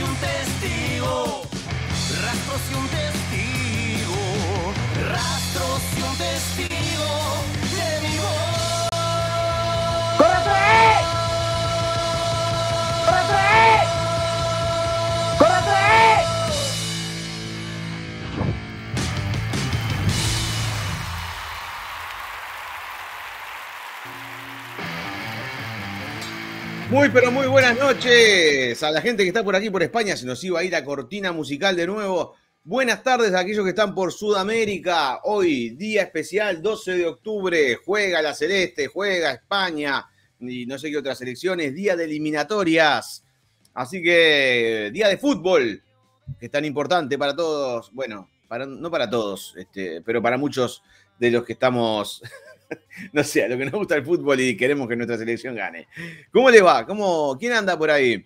y un testigo, rastros y un testigo. Muy, pero muy buenas noches a la gente que está por aquí, por España. Se nos iba a ir a cortina musical de nuevo. Buenas tardes a aquellos que están por Sudamérica. Hoy, día especial, 12 de octubre. Juega la Celeste, juega España y no sé qué otras elecciones. Día de eliminatorias. Así que, día de fútbol, que es tan importante para todos. Bueno, para, no para todos, este, pero para muchos de los que estamos no sé, a lo que nos gusta el fútbol y queremos que nuestra selección gane. ¿Cómo les va? ¿Cómo, ¿Quién anda por ahí?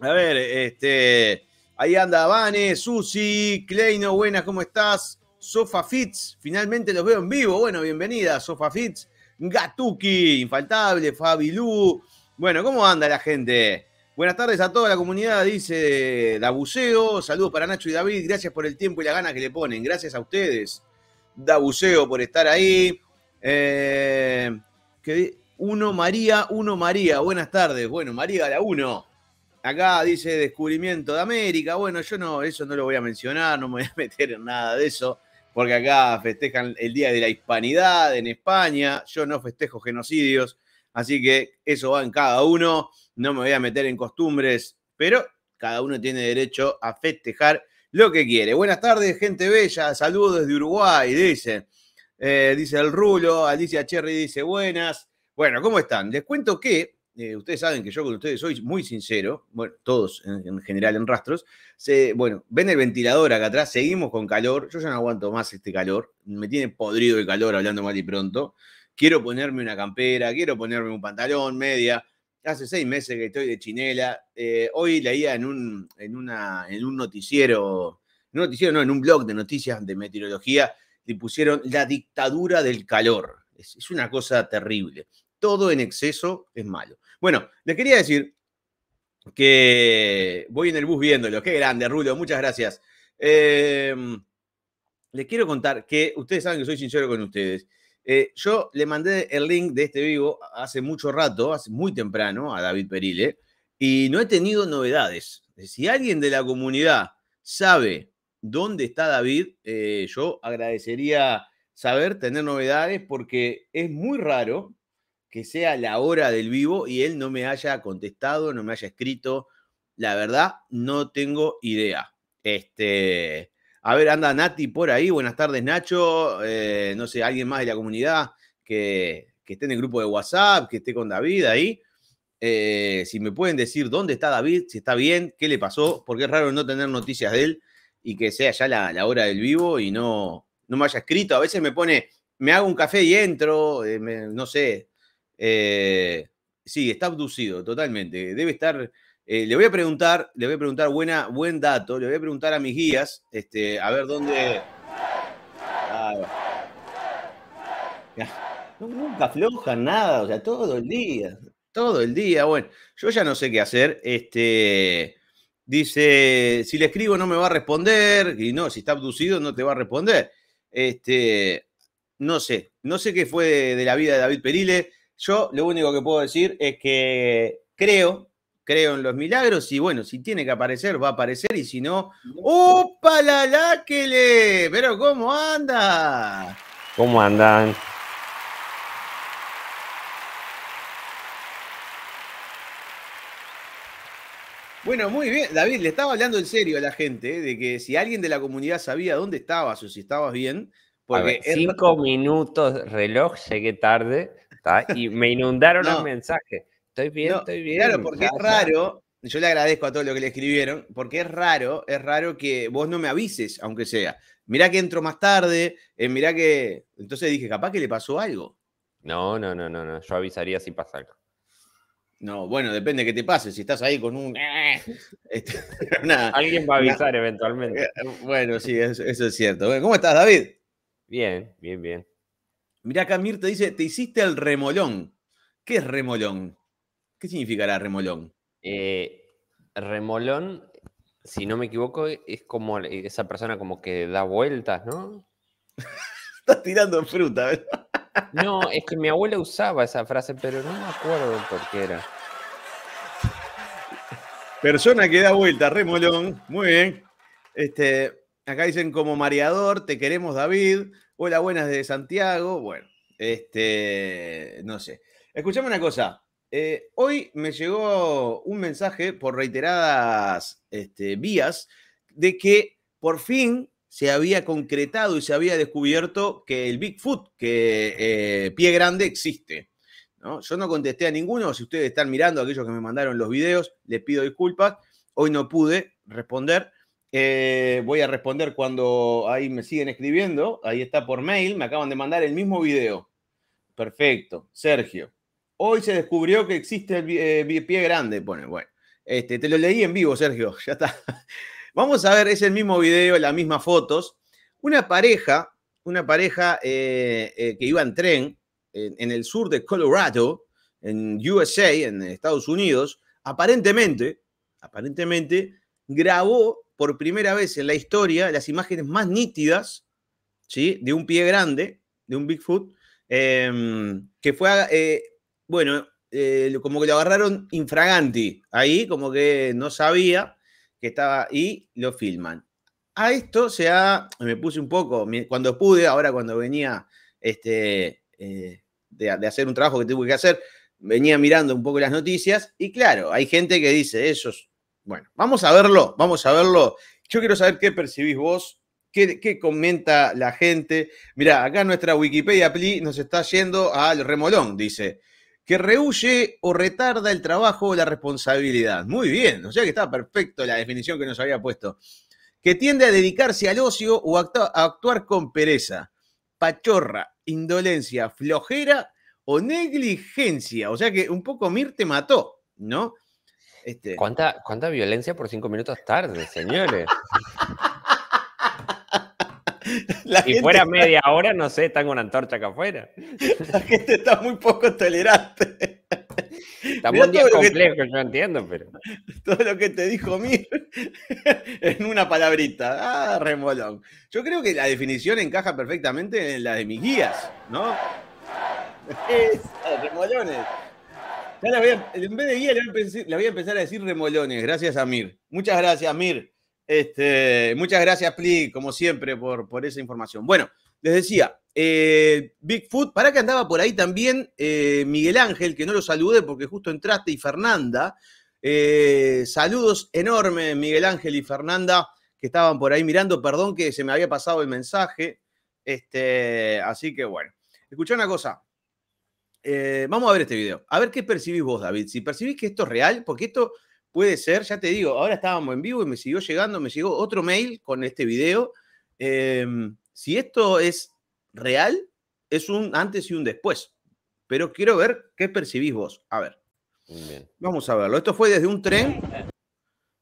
A ver, este, ahí anda Vane, Susi, Kleino, buenas, ¿cómo estás? Sofa Fitz, finalmente los veo en vivo. Bueno, bienvenida, Sofa Fitz, Gatuki, infaltable, Fabi Lu. Bueno, ¿cómo anda la gente? Buenas tardes a toda la comunidad, dice Dabuseo. Saludos para Nacho y David. Gracias por el tiempo y la ganas que le ponen. Gracias a ustedes, Dabuseo, por estar ahí. Eh, que, uno María, uno María, buenas tardes. Bueno, María la uno. Acá dice descubrimiento de América. Bueno, yo no, eso no lo voy a mencionar, no me voy a meter en nada de eso, porque acá festejan el Día de la Hispanidad en España. Yo no festejo genocidios, así que eso va en cada uno. No me voy a meter en costumbres, pero cada uno tiene derecho a festejar lo que quiere. Buenas tardes, gente bella. Saludos desde Uruguay, dice. Eh, dice el Rulo, Alicia Cherry dice buenas. Bueno, ¿cómo están? Les cuento que, eh, ustedes saben que yo con ustedes soy muy sincero, bueno, todos en, general en rastros. bueno, ven el ventilador acá atrás, seguimos con calor. Yo ya no aguanto más este calor, me tiene podrido el calor hablando mal y pronto. Quiero ponerme una campera, quiero ponerme un pantalón, media. Hace seis meses que estoy de chinela. Eh, hoy leía en un, en, un noticiero, en un noticiero, no, en un blog de noticias de meteorología, le pusieron la dictadura del calor. Es, una cosa terrible. Todo en exceso es malo. Bueno, les quería decir que voy en el bus viéndolo. Qué grande, Rulo, muchas gracias. Em, les quiero contar que ustedes saben que soy sincero con ustedes. Eh, yo le mandé el link de este vivo hace mucho rato, hace muy temprano, a David Perile, y no he tenido novedades. Si alguien de la comunidad sabe dónde está David, eh, yo agradecería saber, tener novedades, porque es muy raro que sea la hora del vivo y él no me haya contestado, no me haya escrito. La verdad, no tengo idea. Este, a ver, anda Nati por ahí. Buenas tardes, Nacho. Eh, no sé, alguien más de la comunidad que, esté en el grupo de WhatsApp, que esté con David ahí. Eh, si me pueden decir dónde está David, si está bien, qué le pasó, porque es raro no tener noticias de él y que sea ya la, hora del vivo y no, no me haya escrito. A veces me pone, me hago un café y entro, eh, no sé. Eh, sí, está abducido totalmente. Debe estar. Eh, le voy a preguntar, le voy a preguntar buena, buen dato, le voy a preguntar a mis guías, este, a ver dónde. nunca aflojan nada, o sea, todo el día, todo el día. Bueno, yo ya no sé qué hacer. Este, Dice, si le escribo no me va a responder, y no, si está abducido no te va a responder. Este, no sé, no sé qué fue de, la vida de David Perile. Yo lo único que puedo decir es que creo, creo en los milagros y bueno, si tiene que aparecer, va a aparecer y si no, ¡opa la láquele! Pero ¿cómo anda? ¿Cómo andan? Bueno, muy bien. David, le estaba hablando en serio a la gente, ¿eh? de que si alguien de la comunidad sabía dónde estabas o si estabas bien, porque... cinco minutos reloj, llegué tarde y me inundaron un los mensajes. Estoy bien, estoy bien. Claro, porque es raro, yo le agradezco a todos lo que le escribieron, porque es raro, es raro que vos no me avises, aunque sea. Mirá que entro más tarde, eh, mirá que... Entonces dije, capaz que le pasó algo. No, no, no, no, no. Yo avisaría si pasar no, bueno, depende de qué te pase. Si estás ahí con un. Eh. Este, Alguien va a avisar eventualmente. Eh, bueno, sí, eso, es cierto. ¿Cómo estás, David? Bien, bien, bien. Mirá, acá te dice: te hiciste el remolón. ¿Qué es remolón? ¿Qué significará remolón? Eh, remolón, si no me equivoco, es como esa persona como que da vueltas, ¿no? estás tirando fruta, ¿verdad? No, es que mi abuela usaba esa frase, pero no me acuerdo por qué era. Persona que da vuelta, remolón. Muy bien. Este, acá dicen como mareador, te queremos David. Hola, buenas de Santiago. Bueno, este, no sé. Escuchame una cosa. Eh, hoy me llegó un mensaje por reiteradas este, vías de que por fin se había concretado y se había descubierto que el Bigfoot, que eh, pie grande, existe. ¿no? Yo no contesté a ninguno, si ustedes están mirando aquellos que me mandaron los videos, les pido disculpas, hoy no pude responder. Eh, voy a responder cuando ahí me siguen escribiendo. Ahí está por mail. Me acaban de mandar el mismo video. Perfecto. Sergio. Hoy se descubrió que existe el eh, pie grande. Bueno, bueno. Este, te lo leí en vivo, Sergio. Ya está. Vamos a ver, es el mismo video, las mismas fotos. Una pareja, una pareja eh, eh, que iba en tren en, el sur de Colorado, en USA, en Estados Unidos, aparentemente, aparentemente, grabó por primera vez en la historia las imágenes más nítidas, ¿sí? De un pie grande, de un Bigfoot, em, que fue, eh, bueno, como que lo agarraron infraganti, ahí como que no sabía, que estaba y lo filman. A esto se ha, me puse un poco, cuando pude, ahora cuando venía este, eh, de, hacer un trabajo que tuve que hacer, venía mirando un poco las noticias y claro, hay gente que dice, eso bueno, vamos a verlo, vamos a verlo. Yo quiero saber qué percibís vos, qué, comenta la gente. mira acá nuestra Wikipedia nos está yendo al remolón, dice que rehuye o retarda el trabajo o la responsabilidad. Muy bien, o sea que está perfecto la definición que nos había puesto. Que tiende a dedicarse al ocio o a actuar con pereza, pachorra, indolencia, flojera o negligencia. O sea que un poco Mir te mató, ¿no? Este... ¿Cuánta, ¿Cuánta violencia por cinco minutos tarde, señores? si fuera media hora, no sé, están una antorcha acá afuera. La gente está muy poco tolerante. Estamos un complejo, yo entiendo, pero. Todo lo que te dijo Mir en una palabrita. Ah, remolón. Yo creo que la definición encaja perfectamente en la de mis guías, ¿no? Es, ah, remolones. la voy en vez de guía, la empezar, voy a empezar a decir remolones, gracias a Mir. Muchas gracias, Mir. Este, muchas gracias, Pli, como siempre, por, esa información. Bueno, les decía, eh, Bigfoot, para que andaba por ahí también eh, Miguel Ángel, que no lo saludé porque justo entraste, y Fernanda. Eh, saludos enormes, Miguel Ángel y Fernanda, que estaban por ahí mirando. Perdón que se me había pasado el mensaje. Este, así que bueno, escucha una cosa. vamos a ver este video. A ver qué percibís vos, David. Si percibís que esto es real, porque esto puede ser, ya te digo, ahora estábamos en vivo y me siguió llegando, me llegó otro mail con este video. Em, si esto es real, es un antes y un después. Pero quiero ver qué percibís vos. A ver. Vamos a verlo. Esto fue desde un tren,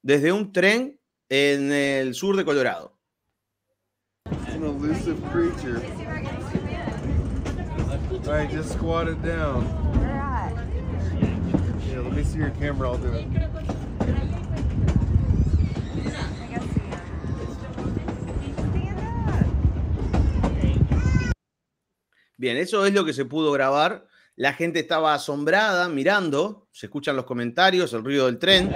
desde un tren en el sur de Colorado. just squat let me Bien, eso es lo que se pudo grabar. La gente estaba asombrada mirando, se escuchan los comentarios, el ruido del tren.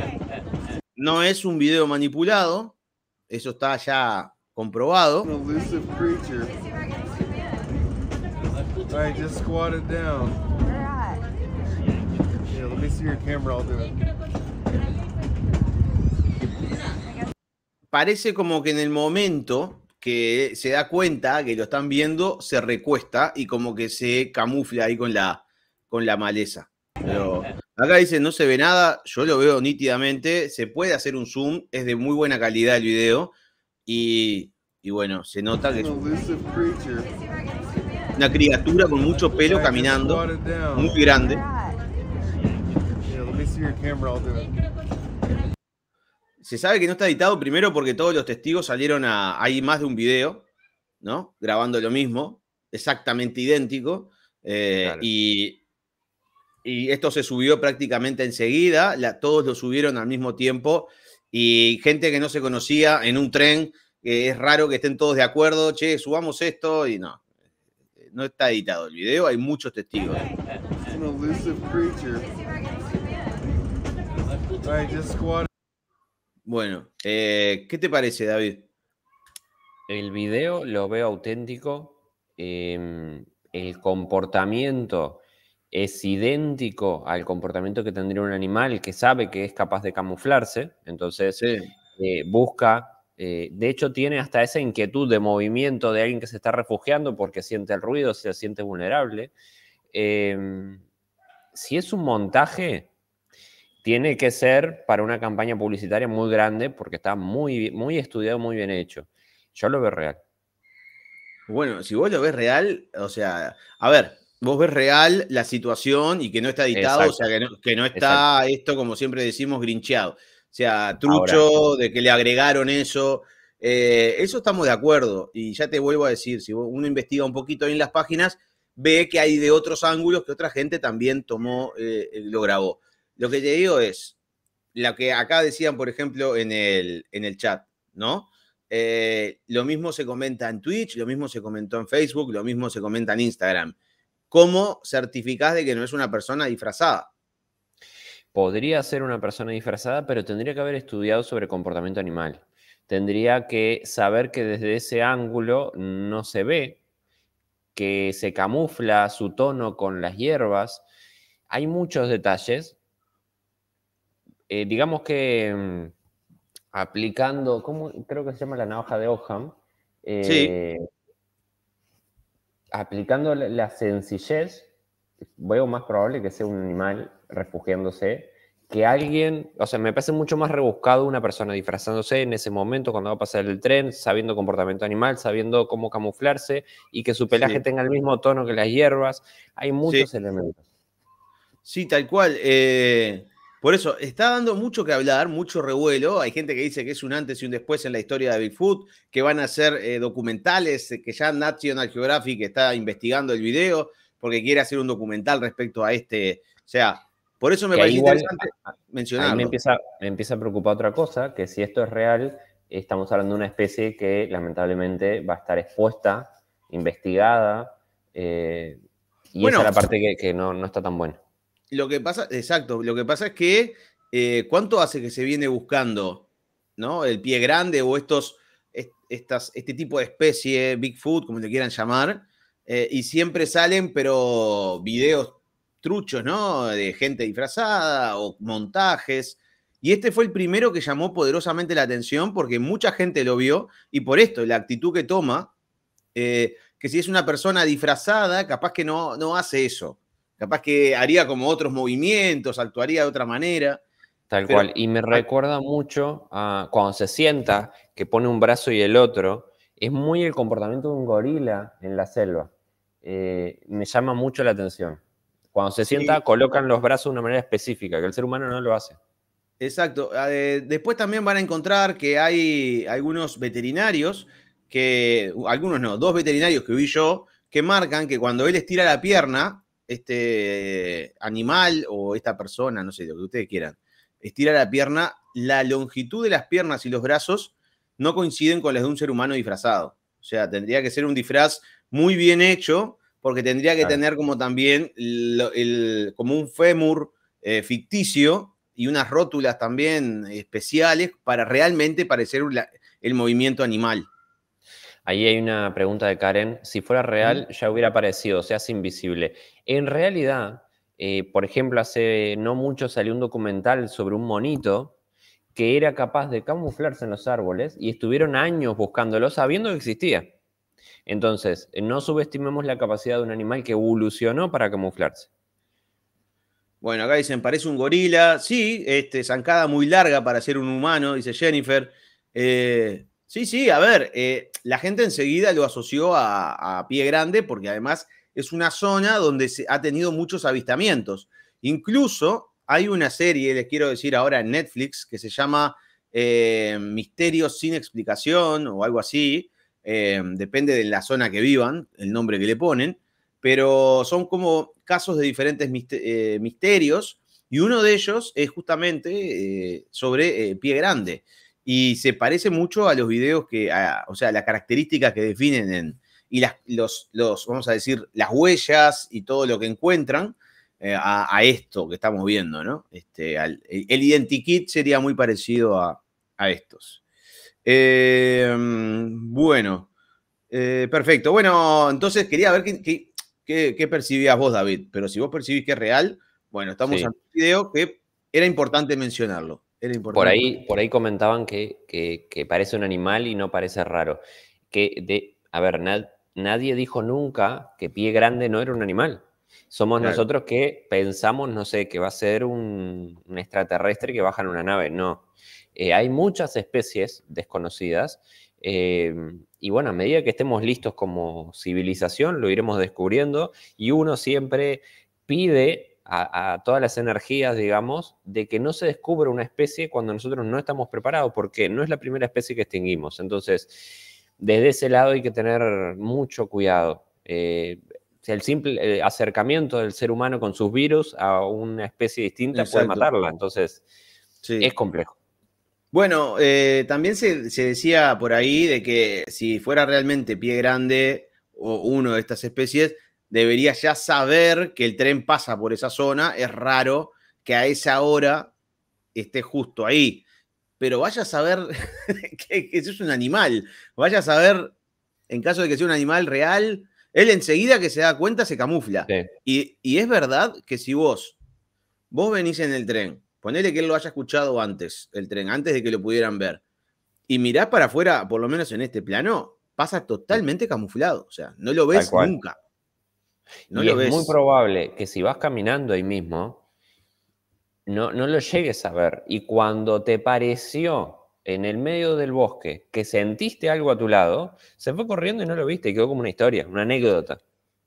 No es un video manipulado, eso está ya comprobado parece como que en el momento que se da cuenta que lo están viendo, se recuesta y como que se camufla ahí con la, con la maleza. acá dice, no se ve nada, yo lo veo nítidamente, se puede hacer un zoom, es de muy buena calidad el video y, y bueno, se nota que es una criatura con mucho pelo caminando, muy grande se sabe que no está editado primero porque todos los testigos salieron a. Hay más de un video, ¿no? Grabando lo mismo, exactamente idéntico. Eh, y, esto se subió prácticamente enseguida. todos lo subieron al mismo tiempo. Y gente que no se conocía en un tren, que es raro que estén todos de acuerdo. Che, subamos esto. Y no. No está editado el video, hay muchos testigos. Bueno, eh, ¿qué te parece, David? El video lo veo auténtico. Em, el comportamiento es idéntico al comportamiento que tendría un animal que sabe que es capaz de camuflarse. Entonces, eh, busca. Eh, de hecho, tiene hasta esa inquietud de movimiento de alguien que se está refugiando porque siente el ruido, se siente vulnerable. Em, si es un montaje, tiene que ser para una campaña publicitaria muy grande porque está muy, muy estudiado, muy bien hecho. Yo lo veo real. Bueno, si vos lo ves real, o sea, a ver, vos ves real la situación y que no está editado, o sea, que no, está esto, como siempre decimos, grincheado. O sea, trucho, de que le agregaron eso. Eh, eso estamos de acuerdo. Y ya te vuelvo a decir, si uno investiga un poquito en las páginas, ve que hay de otros ángulos que otra gente también tomó, eh, eh, lo grabó. Lo que te digo es, lo que acá decían, por ejemplo, en el, en el chat, ¿no? Eh, lo mismo se comenta en Twitch, lo mismo se comentó en Facebook, lo mismo se comenta en Instagram. ¿Cómo certificás de que no es una persona disfrazada? Podría ser una persona disfrazada, pero tendría que haber estudiado sobre comportamiento animal. Tendría que saber que desde ese ángulo no se ve, que se camufla su tono con las hierbas. Hay muchos detalles eh, digamos que mm, aplicando, ¿cómo creo que se llama la navaja de Ojam? Eh, aplicando la, sencillez, veo más probable que sea un animal refugiándose que alguien, o sea, me parece mucho más rebuscado una persona disfrazándose en ese momento cuando va a pasar el tren, sabiendo comportamiento animal, sabiendo cómo camuflarse y que su pelaje tenga el mismo tono que las hierbas. Hay muchos elementos. Sí, tal cual. Eh, por eso, está dando mucho que hablar, mucho revuelo. Hay gente que dice que es un antes y un después en la historia de Bigfoot, que van a hacer eh, documentales, eh, que ya National Geographic está investigando el video porque quiere hacer un documental respecto a este. O sea, por eso me parece interesante mencionarlo. me empieza, me empieza a preocupar otra cosa, que si esto es real, estamos hablando de una especie que lamentablemente va a estar expuesta, investigada, eh, y esa es la parte que, no está tan buena. Lo que pasa, exacto, lo que pasa es que eh, ¿cuánto hace que se viene buscando, ¿no? El pie grande o estos, estas, este tipo de especie, Bigfoot, como le quieran llamar, eh, y siempre salen, pero videos truchos, ¿no? De gente disfrazada o montajes. Y este fue el primero que llamó poderosamente la atención porque mucha gente lo vio y por esto, la actitud que toma, eh, que si es una persona disfrazada, capaz que no, no hace eso. Capaz que haría como otros movimientos, actuaría de otra manera. Tal cual. Y me recuerda mucho a cuando se sienta, que pone un brazo y el otro. Es muy el comportamiento de un gorila en la selva. Eh, me llama mucho la atención. Cuando se sienta, colocan los brazos de una manera específica, que el ser humano no lo hace. Exacto. Ah, después también van a encontrar que hay algunos veterinarios que, algunos no, dos veterinarios que vi yo, que marcan que cuando él estira la pierna, este animal o esta persona, no sé, lo que ustedes quieran, estira la pierna, la longitud de las piernas y los brazos no coinciden con las de un ser humano disfrazado. O sea, tendría que ser un disfraz muy bien hecho, porque tendría que tener como también como un fémur eh, ficticio y unas rótulas también especiales para realmente parecer el movimiento animal. Ahí hay una pregunta de Karen. Si fuera real, ya hubiera aparecido, o sea, es invisible. En realidad, eh, por ejemplo, hace no mucho salió un documental sobre un monito que era capaz de camuflarse en los árboles y estuvieron años buscándolo sabiendo que existía. Entonces, no subestimemos la capacidad de un animal que evolucionó para camuflarse. Bueno, acá dicen, parece un gorila. Sí, este, zancada muy larga para ser un humano, dice Jennifer. Eh, Sí, sí, a ver, eh, la gente enseguida lo asoció a, Pie Grande porque además es una zona donde se ha tenido muchos avistamientos. Incluso hay una serie, les quiero decir ahora, en Netflix que se llama eh, Misterios sin explicación o algo así. Eh, depende de la zona que vivan, el nombre que le ponen, pero son como casos de diferentes misterios y uno de ellos es justamente sobre Pie Grande y se parece mucho a los videos que, o sea, las características que definen en, y las, los, los, vamos a decir, las huellas y todo lo que encuentran eh, a, esto que estamos viendo, ¿no? Este, el, identikit sería muy parecido a, estos. Em, bueno, eh, perfecto. Bueno, entonces quería ver qué, qué, percibías vos, David, pero si vos percibís que es real, bueno, estamos en un video que era importante mencionarlo. Por ahí, por ahí comentaban que, parece un animal y no parece raro. Que de, a ver, nadie dijo nunca que pie grande no era un animal. Somos nosotros que pensamos, no sé, que va a ser un, extraterrestre que baja en una nave. No. Eh, hay muchas especies desconocidas eh, y bueno, a medida que estemos listos como civilización, lo iremos descubriendo y uno siempre pide a, todas las energías, digamos, de que no se descubre una especie cuando nosotros no estamos preparados, porque no es la primera especie que extinguimos. Entonces, desde ese lado hay que tener mucho cuidado. Eh, el simple eh, acercamiento del ser humano con sus virus a una especie distinta puede matarla, entonces es complejo. Bueno, eh, también se, decía por ahí de que si fuera realmente pie grande o uno de estas especies, debería ya saber que el tren pasa por esa zona. Es raro que a esa hora esté justo ahí. Pero vaya a saber que, eso es un animal. Vaya a saber, en caso de que sea un animal real, él enseguida que se da cuenta se camufla. Y, es verdad que si vos, vos venís en el tren, ponele que él lo haya escuchado antes, el tren, antes de que lo pudieran ver, y mirás para afuera, por lo menos en este plano, pasa totalmente camuflado. O sea, no lo ves nunca y es muy probable que si vas caminando ahí mismo, no, no lo llegues a ver. Y cuando te pareció en el medio del bosque que sentiste algo a tu lado, se fue corriendo y no lo viste, y quedó como una historia, una anécdota.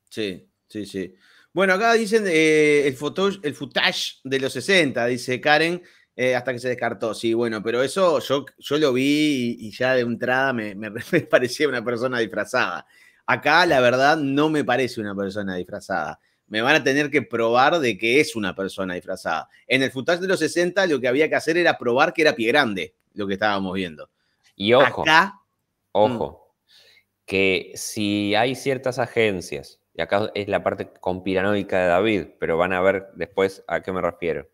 Sí, sí, sí. Bueno, acá dicen eh, el, el footage de los 60, dice Karen, eh, hasta que se descartó. Sí, bueno, pero eso yo, lo vi y, ya de entrada me, parecía una persona disfrazada. Acá, la verdad, no me parece una persona disfrazada. Me van a tener que probar de que es una persona disfrazada. En el futaj de los 60 lo que había que hacer era probar que era pie grande, lo que estábamos viendo. Y ojo, acá, mm. ojo, que si hay ciertas agencias, y acá es la parte conspiranoica de David, pero van a ver después a qué me refiero.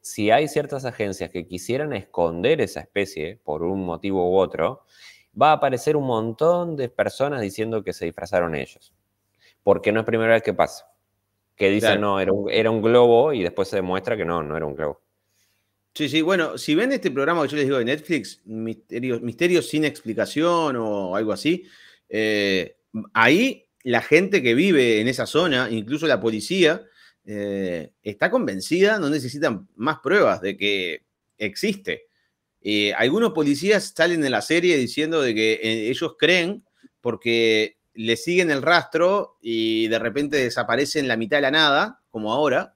Si hay ciertas agencias que quisieran esconder esa especie por un motivo u otro, va a aparecer un montón de personas diciendo que se disfrazaron ellos. Porque no es primera vez que pasa. Que dicen, no, era un, globo y después se demuestra que no, no era un globo. Sí, sí, bueno, si ven este programa que yo les digo de Netflix, Misterios sin explicación o algo así, eh, ahí la gente que vive en esa zona, incluso la policía, eh, está convencida, no necesitan más pruebas de que existe. Eh, algunos policías salen en la serie diciendo de que eh, ellos creen porque le siguen el rastro y de repente desaparecen la mitad de la nada, como ahora,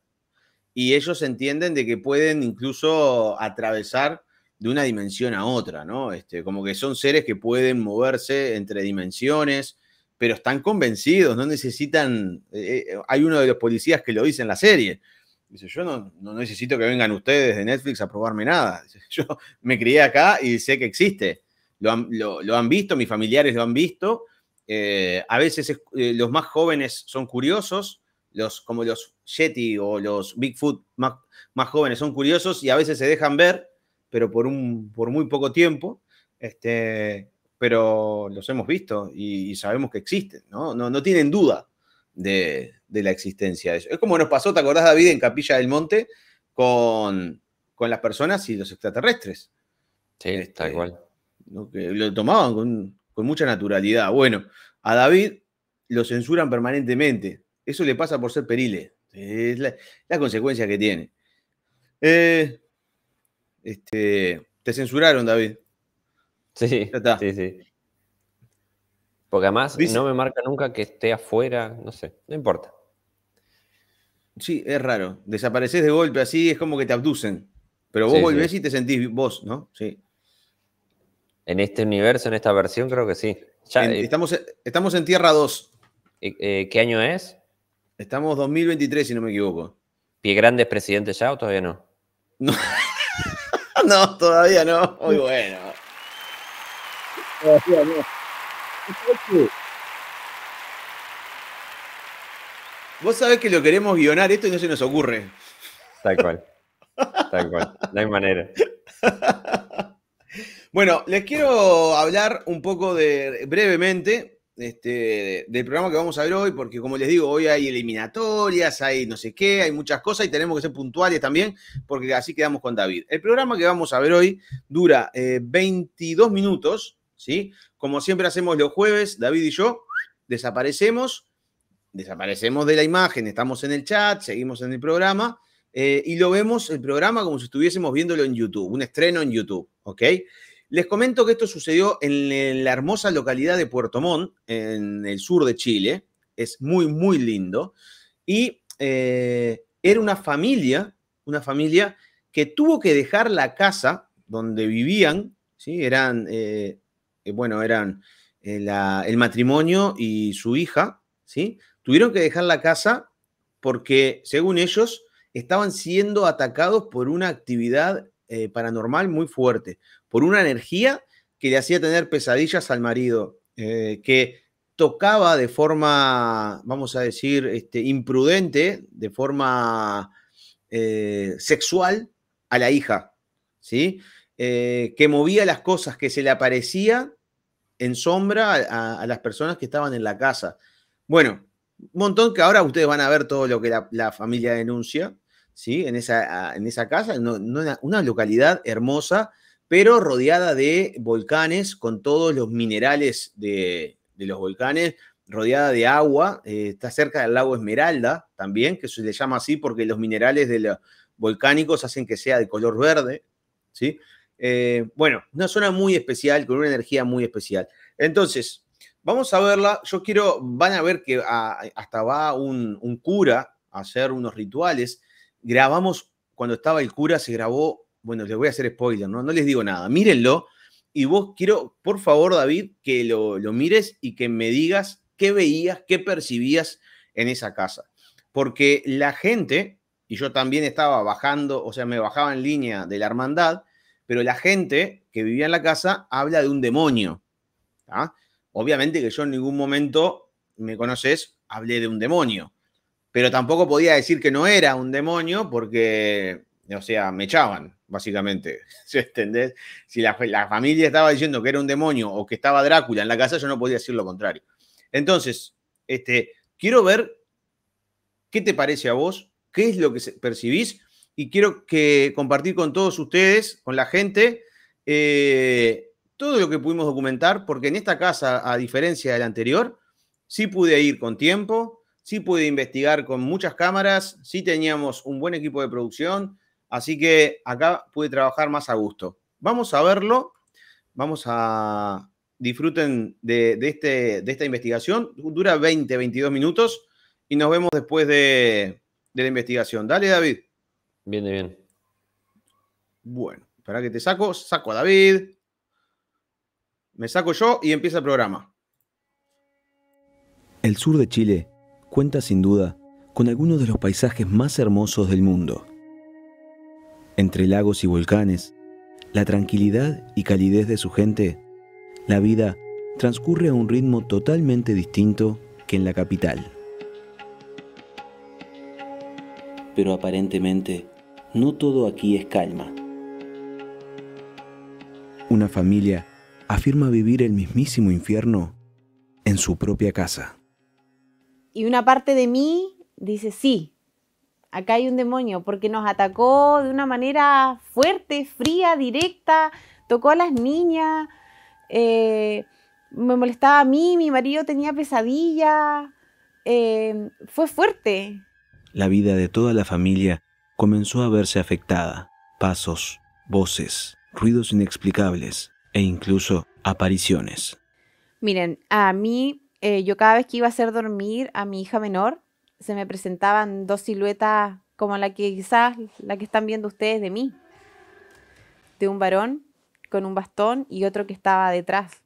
y ellos entienden de que pueden incluso atravesar de una dimensión a otra, ¿no? Este, como que son seres que pueden moverse entre dimensiones, pero están convencidos, no necesitan, eh, hay uno de los policías que lo dice en la serie, Dice, yo no, necesito que vengan ustedes de Netflix a probarme nada. yo me crié acá y sé que existe. Lo han, visto, mis familiares lo han visto. Eh, a veces eh, los más jóvenes son curiosos, los, como los Yeti o los Bigfoot más, jóvenes son curiosos y a veces se dejan ver, pero por, un, por muy poco tiempo. Este, pero los hemos visto y, sabemos que existen, ¿no? No, no tienen duda de, de la existencia de eso. Es como nos pasó, ¿te acordás, David, en Capilla del Monte con, las personas y los extraterrestres? Sí, está igual Lo, tomaban con, mucha naturalidad. Bueno, a David lo censuran permanentemente. Eso le pasa por ser perile. Es la, consecuencia que tiene. Eh, este, te censuraron, David. Sí, sí, sí. Porque además no me marca nunca que esté afuera, no sé, no importa. Sí, es raro. Desapareces de golpe así, es como que te abducen. Pero vos volvés y te sentís vos, ¿no? Sí. En este universo, en esta versión, creo que sí. Eh, estamos, estamos en Tierra 2. Eh, eh, ¿Qué año es? Estamos 2023, si no me equivoco. ¿Pie Grande es presidente ya o todavía no? No, todavía no. Muy bueno. Todavía no. Vos sabés que lo queremos guionar esto y no se nos ocurre. Tal cual. Tal cual. No hay manera. Bueno, les quiero hablar un poco de brevemente este, del programa que vamos a ver hoy, porque como les digo, hoy hay eliminatorias, hay no sé qué, hay muchas cosas y tenemos que ser puntuales también, porque así quedamos con David. El programa que vamos a ver hoy dura 22 eh, minutos, ¿sí? Como siempre hacemos los jueves, David y yo desaparecemos desaparecemos de la imagen, estamos en el chat, seguimos en el programa eh, y lo vemos el programa como si estuviésemos viéndolo en YouTube, un estreno en YouTube, ¿ok? Les comento que esto sucedió en la hermosa localidad de Puerto Montt, en el sur de Chile. Es muy, muy lindo. Y eh, era una familia, una familia que tuvo que dejar la casa donde vivían, ¿sí? Eran, eh, bueno, eran el matrimonio y su hija, ¿sí? Tuvieron que dejar la casa porque, según ellos, estaban siendo atacados por una actividad eh, paranormal muy fuerte, por una energía que le hacía tener pesadillas al marido, eh, que tocaba de forma, vamos a decir, este, imprudente, de forma eh, sexual a la hija, ¿sí? que movía las cosas, que se le aparecía en sombra a, a las personas que estaban en la casa. Bueno, montón que ahora ustedes van a ver todo lo que la, familia denuncia, ¿sí? En esa, en esa casa, una, localidad hermosa, pero rodeada de volcanes, con todos los minerales de, los volcanes, rodeada de agua, eh, está cerca del lago Esmeralda también, que se le llama así porque los minerales de los volcánicos hacen que sea de color verde, ¿sí? Eh, bueno, una zona muy especial, con una energía muy especial. Entonces, Vamos a verla. Yo quiero, van a ver que ah, hasta va un, cura a hacer unos rituales. Grabamos, cuando estaba el cura, se grabó, bueno, les voy a hacer spoiler, ¿no? No les digo nada. Mírenlo. Y vos quiero, por favor, David, que lo, mires y que me digas qué veías, qué percibías en esa casa. Porque la gente, y yo también estaba bajando, o sea, me bajaba en línea de la hermandad, pero la gente que vivía en la casa habla de un demonio. Ah. Obviamente que yo en ningún momento, me conoces, hablé de un demonio, pero tampoco podía decir que no era un demonio porque, o sea, me echaban, básicamente. ¿Se ¿Entendés? Si la, familia estaba diciendo que era un demonio o que estaba Drácula en la casa, yo no podía decir lo contrario. Entonces, este, quiero ver qué te parece a vos, qué es lo que percibís y quiero que compartir con todos ustedes, con la gente, eh, todo lo que pudimos documentar, porque en esta casa, a diferencia de la anterior, sí pude ir con tiempo, sí pude investigar con muchas cámaras, sí teníamos un buen equipo de producción, así que acá pude trabajar más a gusto. Vamos a verlo, vamos a disfruten de, este, de esta investigación, dura 20, 22 minutos y nos vemos después de, de la investigación. Dale, David. Bien, bien. Bueno, para que te saco, saco a David. Me saco yo y empieza el programa. El sur de Chile cuenta sin duda con algunos de los paisajes más hermosos del mundo. Entre lagos y volcanes, la tranquilidad y calidez de su gente, la vida transcurre a un ritmo totalmente distinto que en la capital. Pero aparentemente, no todo aquí es calma. Una familia afirma vivir el mismísimo infierno en su propia casa. Y una parte de mí dice, sí, acá hay un demonio, porque nos atacó de una manera fuerte, fría, directa, tocó a las niñas, eh, me molestaba a mí, mi marido tenía pesadilla, eh, fue fuerte. La vida de toda la familia comenzó a verse afectada. Pasos, voces, ruidos inexplicables e incluso apariciones. Miren, a mí, eh, yo cada vez que iba a hacer dormir a mi hija menor, se me presentaban dos siluetas como la que quizás, la que están viendo ustedes de mí, de un varón con un bastón y otro que estaba detrás.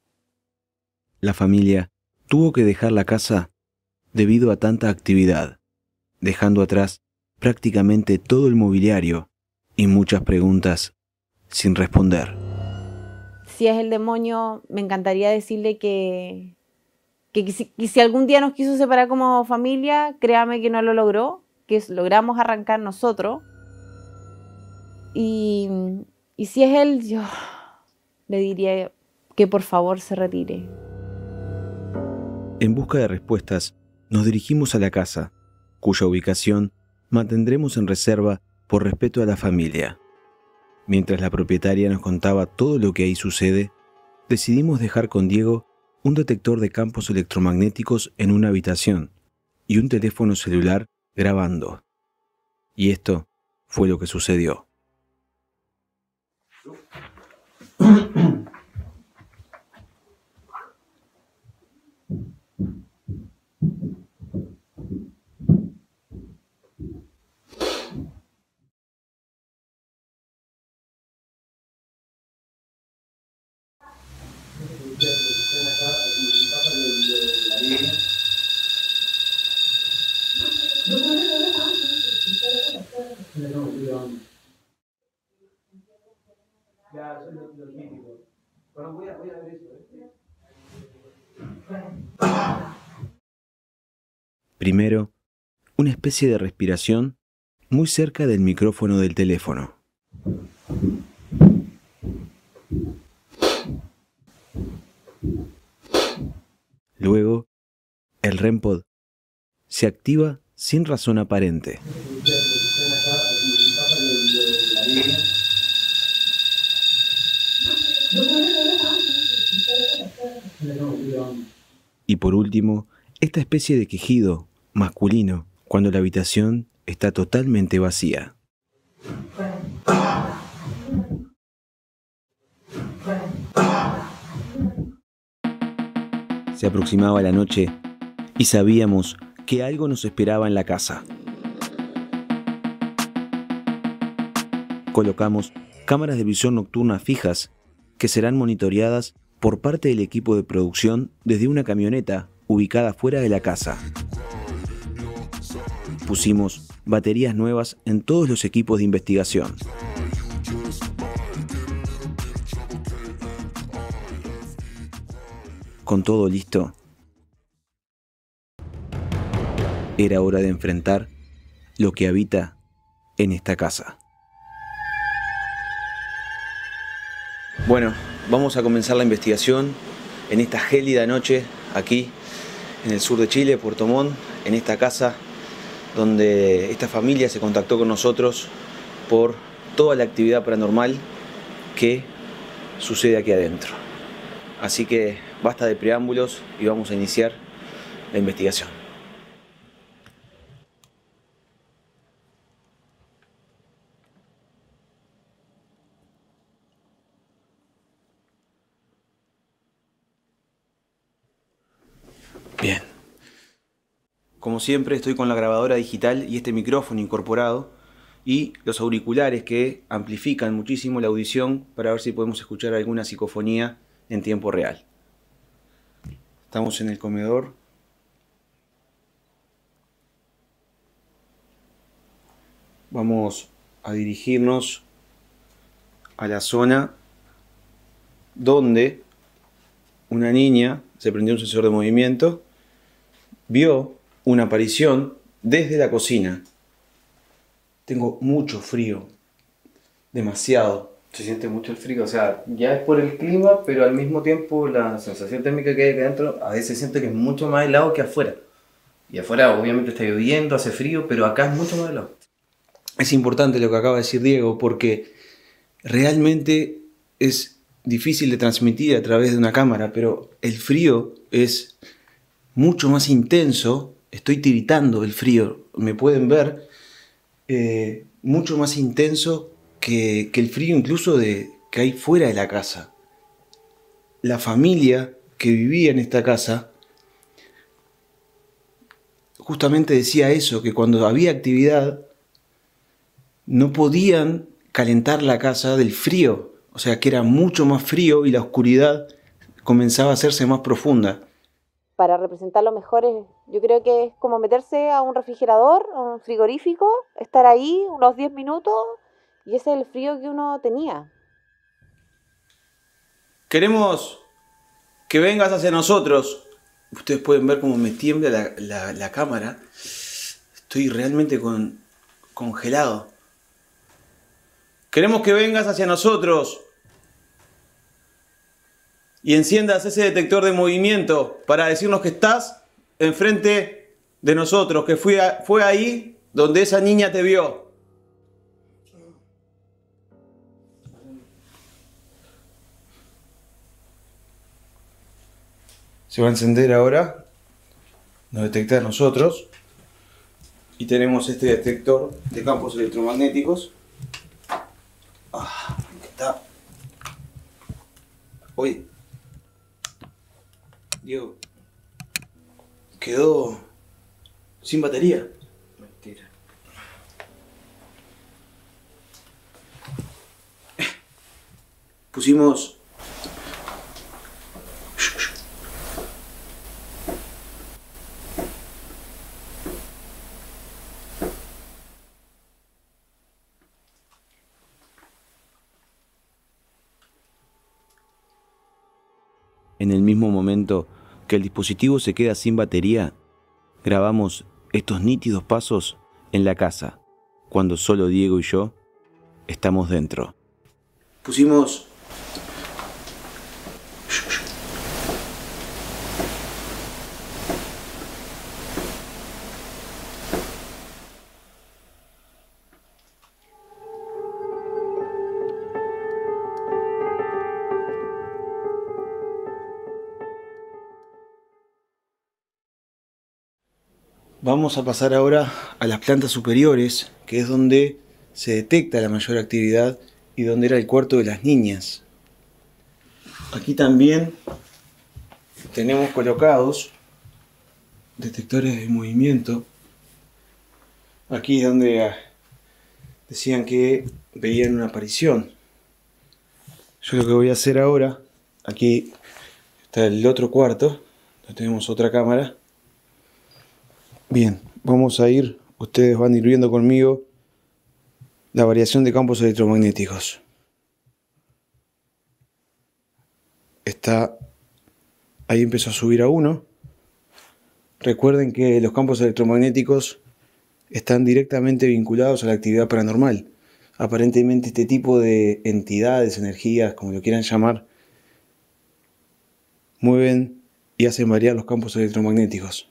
La familia tuvo que dejar la casa debido a tanta actividad, dejando atrás prácticamente todo el mobiliario y muchas preguntas sin responder si es el demonio, me encantaría decirle que, que, si, algún día nos quiso separar como familia, créame que no lo logró, que logramos arrancar nosotros. y si es él, yo le diría que por favor se retire. En busca de respuestas, nos dirigimos a la casa, cuya ubicación mantendremos en reserva por respeto a la familia. Mientras la propietaria nos contaba todo lo que ahí sucede, decidimos dejar con Diego un detector de campos electromagnéticos en una habitación y un teléfono celular grabando. Y esto fue lo que sucedió. Primero, una especie de respiración muy cerca del micrófono del teléfono. Luego, el REMPOD se activa sin razón aparente. Y por último, esta especie de quejido masculino cuando la habitación está totalmente vacía. Se aproximaba la noche y sabíamos que algo nos esperaba en la casa. Colocamos cámaras de visión nocturna fijas que serán monitoreadas por parte del equipo de producción desde una camioneta ubicada fuera de la casa. Pusimos baterías nuevas en todos los equipos de investigación. Con todo listo, Era hora de enfrentar lo que habita en esta casa. Bueno, vamos a comenzar la investigación en esta gélida noche aquí en el sur de Chile, Puerto Montt, en esta casa donde esta familia se contactó con nosotros por toda la actividad paranormal que sucede aquí adentro. Así que basta de preámbulos y vamos a iniciar la investigación. Como siempre estoy con la grabadora digital y este micrófono incorporado y los auriculares que amplifican muchísimo la audición para ver si podemos escuchar alguna psicofonía en tiempo real. Estamos en el comedor. Vamos a dirigirnos a la zona donde una niña se prendió un sensor de movimiento, vio una aparición desde la cocina. Tengo mucho frío, demasiado. Se siente mucho el frío, o sea, ya es por el clima, pero al mismo tiempo la sensación térmica que hay dentro, adentro a veces siente que es mucho más helado que afuera. Y afuera obviamente está lloviendo, hace frío, pero acá es mucho más helado. Es importante lo que acaba de decir Diego porque realmente es difícil de transmitir a través de una cámara, pero el frío es mucho más intenso estoy tiritando del frío, me pueden ver, eh, mucho más intenso que, el frío incluso de, que hay fuera de la casa. La familia que vivía en esta casa justamente decía eso, que cuando había actividad no podían calentar la casa del frío, o sea que era mucho más frío y la oscuridad comenzaba a hacerse más profunda. Para representarlo mejor es yo creo que es como meterse a un refrigerador, a un frigorífico, estar ahí unos 10 minutos y ese es el frío que uno tenía. Queremos que vengas hacia nosotros. Ustedes pueden ver cómo me tiembla la, cámara. Estoy realmente con, congelado. Queremos que vengas hacia nosotros y enciendas ese detector de movimiento para decirnos que estás enfrente de nosotros, que fue ahí donde esa niña te vio. Se va a encender ahora, nos detecta a nosotros y tenemos este detector de campos electromagnéticos. Ah, está. Oye, Diego quedó sin batería. Mentira. Pusimos... En el mismo momento que el dispositivo se queda sin batería, grabamos estos nítidos pasos en la casa, cuando solo Diego y yo estamos dentro. Pusimos Vamos a pasar ahora a las plantas superiores, que es donde se detecta la mayor actividad y donde era el cuarto de las niñas. Aquí también tenemos colocados detectores de movimiento. Aquí es donde ah, decían que veían una aparición. Yo lo que voy a hacer ahora, aquí está el otro cuarto, donde tenemos otra cámara Bien, vamos a ir, ustedes van a ir viendo conmigo la variación de campos electromagnéticos. Está, ahí empezó a subir a uno. Recuerden que los campos electromagnéticos están directamente vinculados a la actividad paranormal. Aparentemente este tipo de entidades, energías, como lo quieran llamar, mueven y hacen variar los campos electromagnéticos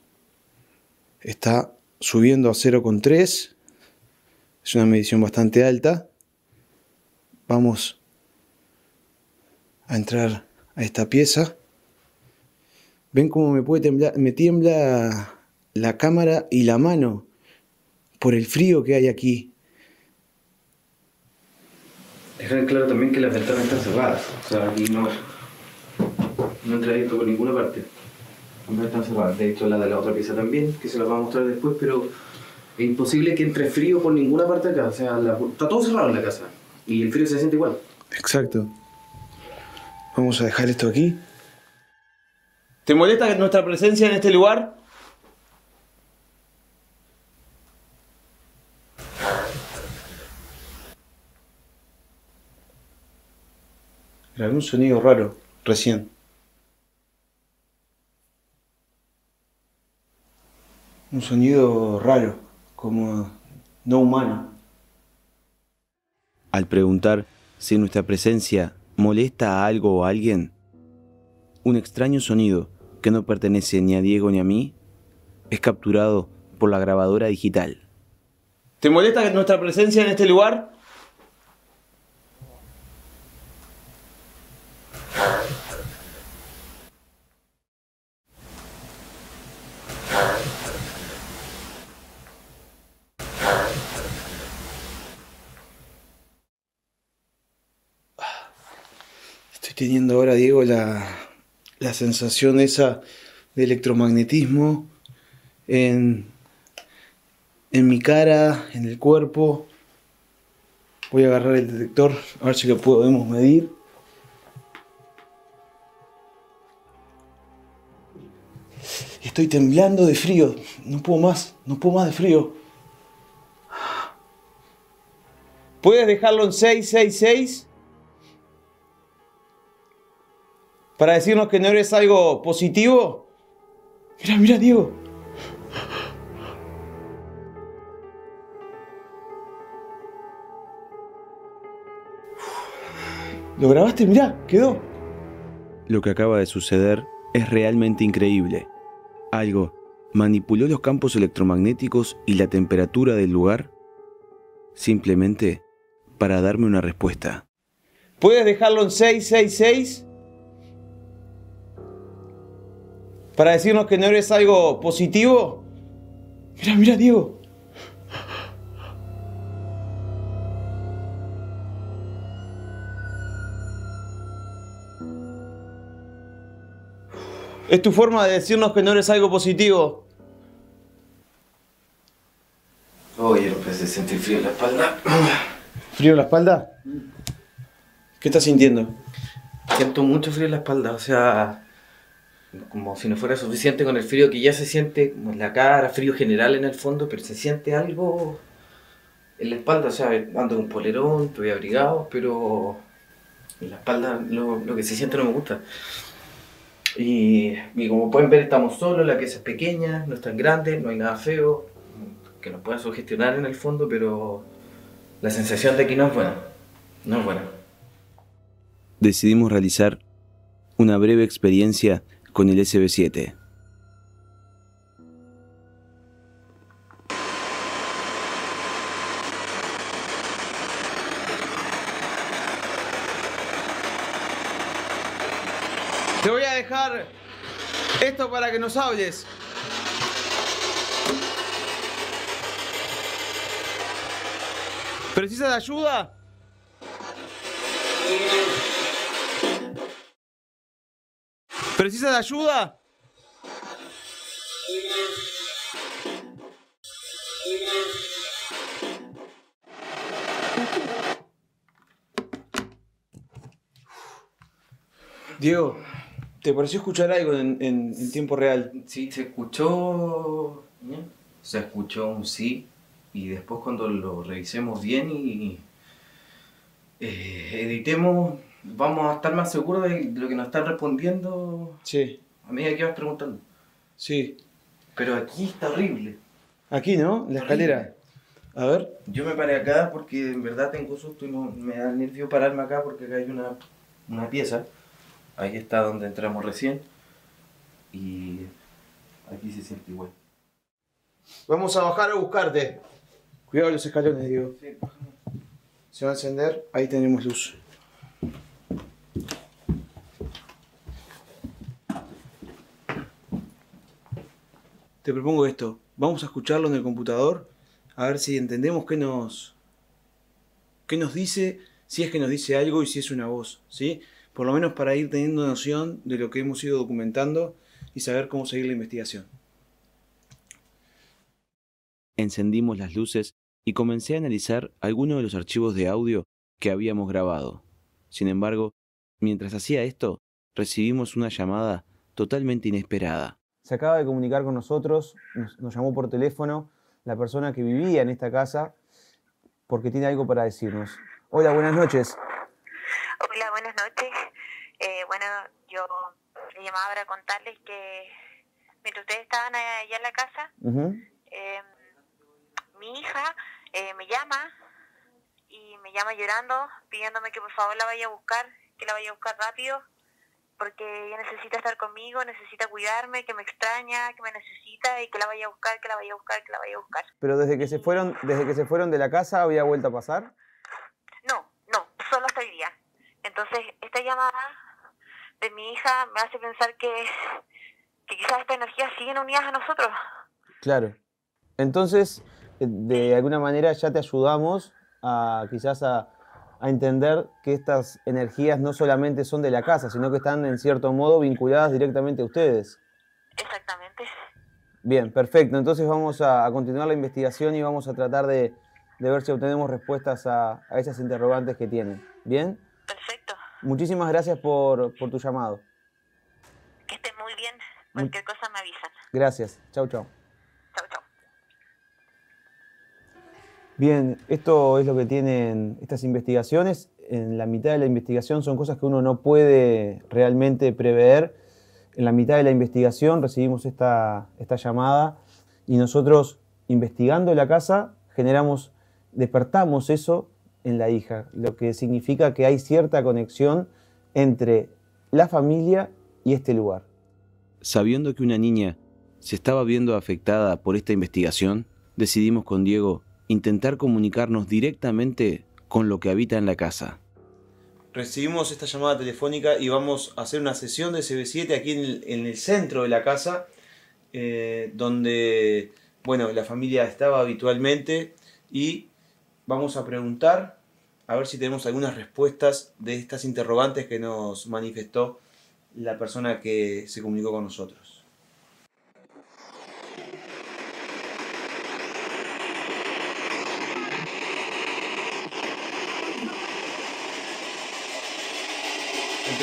está subiendo a 0,3. Es una medición bastante alta. Vamos a entrar a esta pieza. Ven cómo me puede me tiembla la cámara y la mano por el frío que hay aquí. Dejar claro también que las ventanas están cerradas, no, no entra esto por ninguna parte. No están cerradas. De hecho, la de la otra pieza también, que se las va a mostrar después, pero es imposible que entre frío por ninguna parte de acá. O sea, la, está todo cerrado en la casa. Y el frío se siente igual. Exacto. Vamos a dejar esto aquí. ¿Te molesta nuestra presencia en este lugar? Era un sonido raro, recién. un sonido raro, como no humano. Al preguntar si nuestra presencia molesta a algo o a alguien, un extraño sonido que no pertenece ni a Diego ni a mí es capturado por la grabadora digital. ¿Te molesta nuestra presencia en este lugar? teniendo ahora, Diego, la, sensación esa de electromagnetismo en, en mi cara, en el cuerpo. Voy a agarrar el detector, a ver si lo podemos medir. Estoy temblando de frío, no puedo más, no puedo más de frío. ¿Puedes dejarlo en 666? para decirnos que no eres algo positivo? Mira, mira, Diego. Lo grabaste, mira, quedó. Lo que acaba de suceder es realmente increíble. Algo manipuló los campos electromagnéticos y la temperatura del lugar simplemente para darme una respuesta. ¿Puedes dejarlo en 666? para decirnos que no eres algo positivo? Mira, mira, Diego. Es tu forma de decirnos que no eres algo positivo. Oye, lo empecé a sentir frío en la espalda. ¿Frío en la espalda? Mm. ¿Qué estás sintiendo? Siento mucho frío en la espalda, o sea, como si no fuera suficiente con el frío que ya se siente en la cara, frío general en el fondo, pero se siente algo en la espalda, o sea, ando con polerón, estoy abrigado, pero en la espalda lo, que se siente no me gusta. Y, como pueden ver estamos solos, la casa es pequeña, no es tan grande, no hay nada feo, que nos pueda sugestionar en el fondo, pero la sensación de que no es buena, no es buena. Decidimos realizar una breve experiencia con el SB7. Te voy a dejar esto para que nos hables. ¿Precisas de ayuda? ¿Precisas de ayuda? Diego, ¿te pareció escuchar algo en, en, tiempo real? Sí, se escuchó. ¿eh? Se escuchó un sí. Y después, cuando lo revisemos bien y. Eh, editemos, vamos a estar más seguros de lo que nos están respondiendo sí. a mí aquí vas preguntando. Sí. Pero aquí está horrible. Aquí, ¿no? La escalera. A ver. Yo me paré acá porque en verdad tengo susto y me da nervio pararme acá porque acá hay una, pieza. Ahí está donde entramos recién. Y aquí se siente igual. Vamos a bajar a buscarte. Cuidado los escalones, Diego. Sí. Se va a encender, ahí tenemos luz. te propongo esto. Vamos a escucharlo en el computador, a ver si entendemos qué nos, qué nos dice, si es que nos dice algo y si es una voz, ¿sí? Por lo menos para ir teniendo noción de lo que hemos ido documentando y saber cómo seguir la investigación. Encendimos las luces y comencé a analizar algunos de los archivos de audio que habíamos grabado. Sin embargo, mientras hacía esto, recibimos una llamada totalmente inesperada se acaba de comunicar con nosotros, nos, llamó por teléfono la persona que vivía en esta casa porque tiene algo para decirnos. Hola, buenas noches. Hola, buenas noches. Eh, bueno, yo le llamaba para contarles que mientras ustedes estaban allá en la casa, eh, mi hija eh, me llama y me llama llorando, pidiéndome que por favor la vaya a buscar, que la vaya a buscar rápido porque ella necesita estar conmigo, necesita cuidarme, que me extraña, que me necesita y que la vaya a buscar, que la vaya a buscar, que la vaya a buscar. Pero desde que se fueron, desde que se fueron de la casa había vuelto a pasar? No, no, solo hasta hoy día. Entonces, esta llamada de mi hija me hace pensar que, que quizás estas energías siguen unidas a nosotros. Claro. Entonces, eh, de alguna manera ya te ayudamos a quizás a a entender que estas energías no solamente son de la casa, sino que están en cierto modo vinculadas directamente a ustedes. Exactamente. Bien, perfecto. Entonces vamos a, continuar la investigación y vamos a tratar de, ver si obtenemos respuestas a, esas interrogantes que tienen. ¿Bien? Perfecto. Muchísimas gracias por, tu llamado. Que estés muy bien. Cualquier cosa me avisan. Gracias. Chau, chau. Bien, esto es lo que tienen estas investigaciones. En la mitad de la investigación son cosas que uno no puede realmente prever. En la mitad de la investigación recibimos esta, llamada y nosotros investigando la casa generamos, despertamos eso en la hija, lo que significa que hay cierta conexión entre la familia y este lugar. Sabiendo que una niña se estaba viendo afectada por esta investigación, decidimos con Diego intentar comunicarnos directamente con lo que habita en la casa. Recibimos esta llamada telefónica y vamos a hacer una sesión de CB7 aquí en el, centro de la casa, eh, donde bueno, la familia estaba habitualmente y vamos a preguntar a ver si tenemos algunas respuestas de estas interrogantes que nos manifestó la persona que se comunicó con nosotros.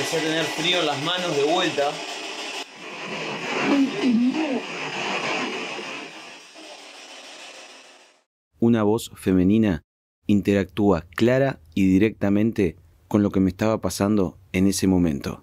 empecé tener frío en las manos de vuelta. Una voz femenina interactúa clara y directamente con lo que me estaba pasando en ese momento.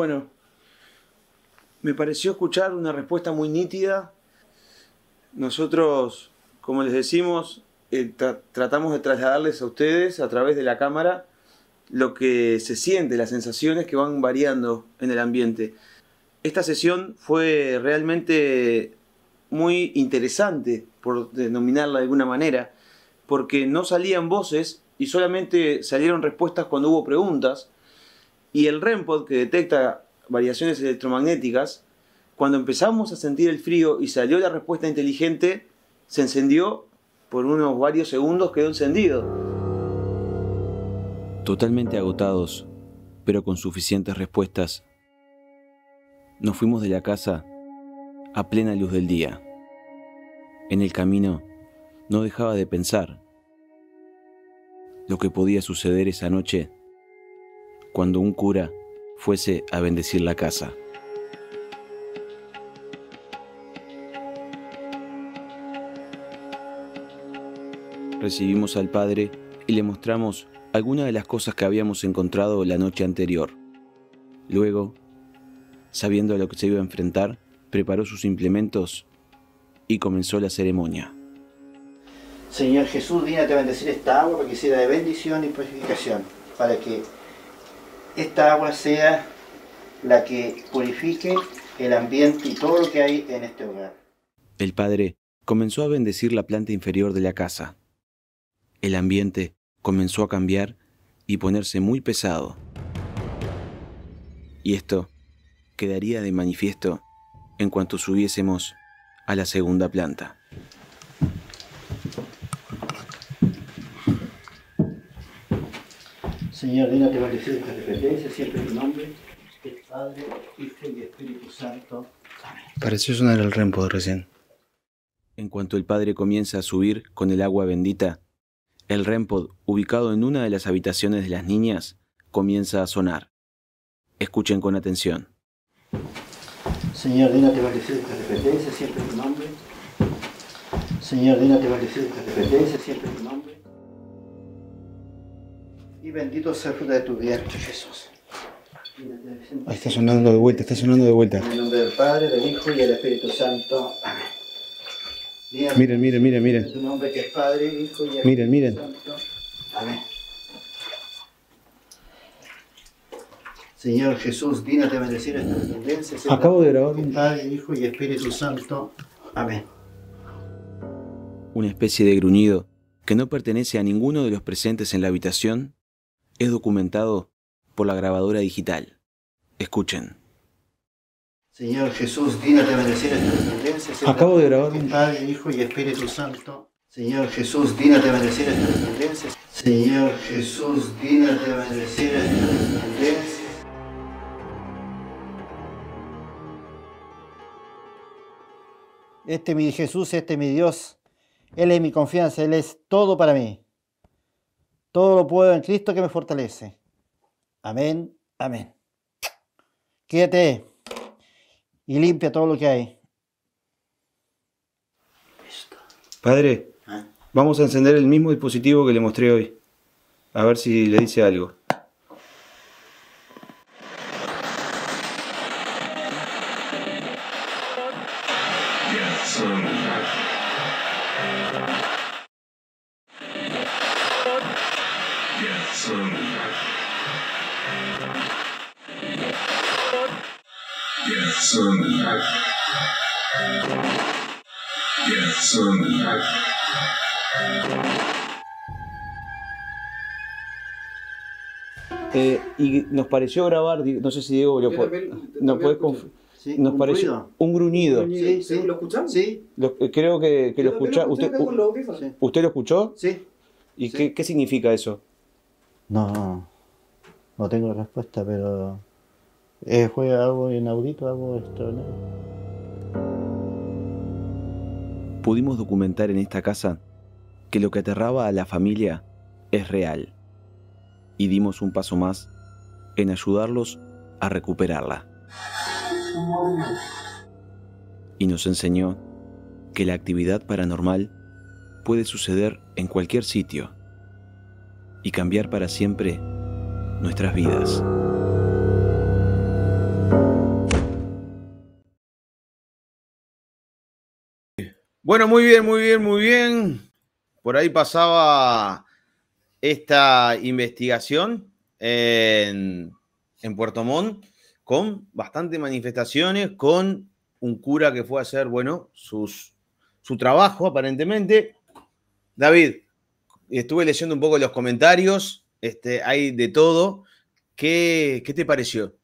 Bueno, me pareció escuchar una respuesta muy nítida. Nosotros, como les decimos, eh, tratamos de trasladarles a ustedes a través de la cámara lo que se siente, las sensaciones que van variando en el ambiente. Esta sesión fue realmente muy interesante, por denominarla de alguna manera, porque no salían voces y solamente salieron respuestas cuando hubo preguntas y el REMPOD, que detecta variaciones electromagnéticas, cuando empezamos a sentir el frío y salió la respuesta inteligente, se encendió por unos varios segundos, quedó encendido. Totalmente agotados, pero con suficientes respuestas, nos fuimos de la casa a plena luz del día. En el camino no dejaba de pensar lo que podía suceder esa noche cuando un cura fuese a bendecir la casa. Recibimos al padre y le mostramos algunas de las cosas que habíamos encontrado la noche anterior. Luego, sabiendo a lo que se iba a enfrentar, preparó sus implementos y comenzó la ceremonia. Señor Jesús, dígate a bendecir esta agua para que sea de bendición y purificación, para que esta agua sea la que purifique el ambiente y todo lo que hay en este hogar. El padre comenzó a bendecir la planta inferior de la casa. El ambiente comenzó a cambiar y ponerse muy pesado. Y esto quedaría de manifiesto en cuanto subiésemos a la segunda planta. Señor, dile te bendición esta dependencia, siempre en tu nombre, el Padre, Hijo y Espíritu Santo. Amén. Pareció sonar el rempod recién. En cuanto el padre comienza a subir con el agua bendita, el rempod, ubicado en una de las habitaciones de las niñas, comienza a sonar. Escuchen con atención. Señor, dile te bendición esta dependencia, siempre en tu nombre. Señor, dile te bendición esta dependencia, siempre en tu nombre. Y bendito sea el fruto de tu vientre, Jesús. Ahí está sonando de vuelta, está sonando de vuelta. En el nombre del Padre, del Hijo y del Espíritu Santo. Amén. Miren, miren, miren, miren, miren. Tu nombre que es Padre, Hijo y Espíritu miren, miren. Amén. Señor Jesús, dígnate a bendecir a esta descendencia. Acabo de grabar un... Padre, Hijo y Espíritu Santo. Amén. Una especie de gruñido que no pertenece a ninguno de los presentes en la habitación es documentado por la grabadora digital. Escuchen. Señor Jesús, a bendecir esta descendencia. Acabo de grabar Padre, Hijo y Espíritu Santo. Señor Jesús, a bendecir esta descendencia. Señor Jesús, a bendecir estas descendencia. Este es mi Jesús, este es mi Dios. Él es mi confianza, Él es todo para mí. Todo lo puedo en Cristo que me fortalece. Amén, amén. Quédate y limpia todo lo que hay. Padre, ¿Ah? vamos a encender el mismo dispositivo que le mostré hoy. A ver si le dice algo. pareció grabar, no sé si Diego lo puede, nos pareció un gruñido. ¿Lo escuchamos? Sí. Eh, creo que, lo escuchamos. Usted, usted, lo escuchó? Sí. ¿Y qué, significa eso? No, no, tengo respuesta, pero juega fue algo inaudito, algo no? Pudimos documentar en esta casa que lo que aterraba a la familia es real. Y dimos un paso más en ayudarlos a recuperarla. Y nos enseñó que la actividad paranormal puede suceder en cualquier sitio y cambiar para siempre nuestras vidas. Bueno, muy bien, muy bien, muy bien. Por ahí pasaba esta investigación en, Puerto Montt con bastantes manifestaciones, con un cura que fue a hacer, bueno, sus, su trabajo aparentemente. David, estuve leyendo un poco los comentarios, este, hay de todo. ¿Qué, qué te pareció?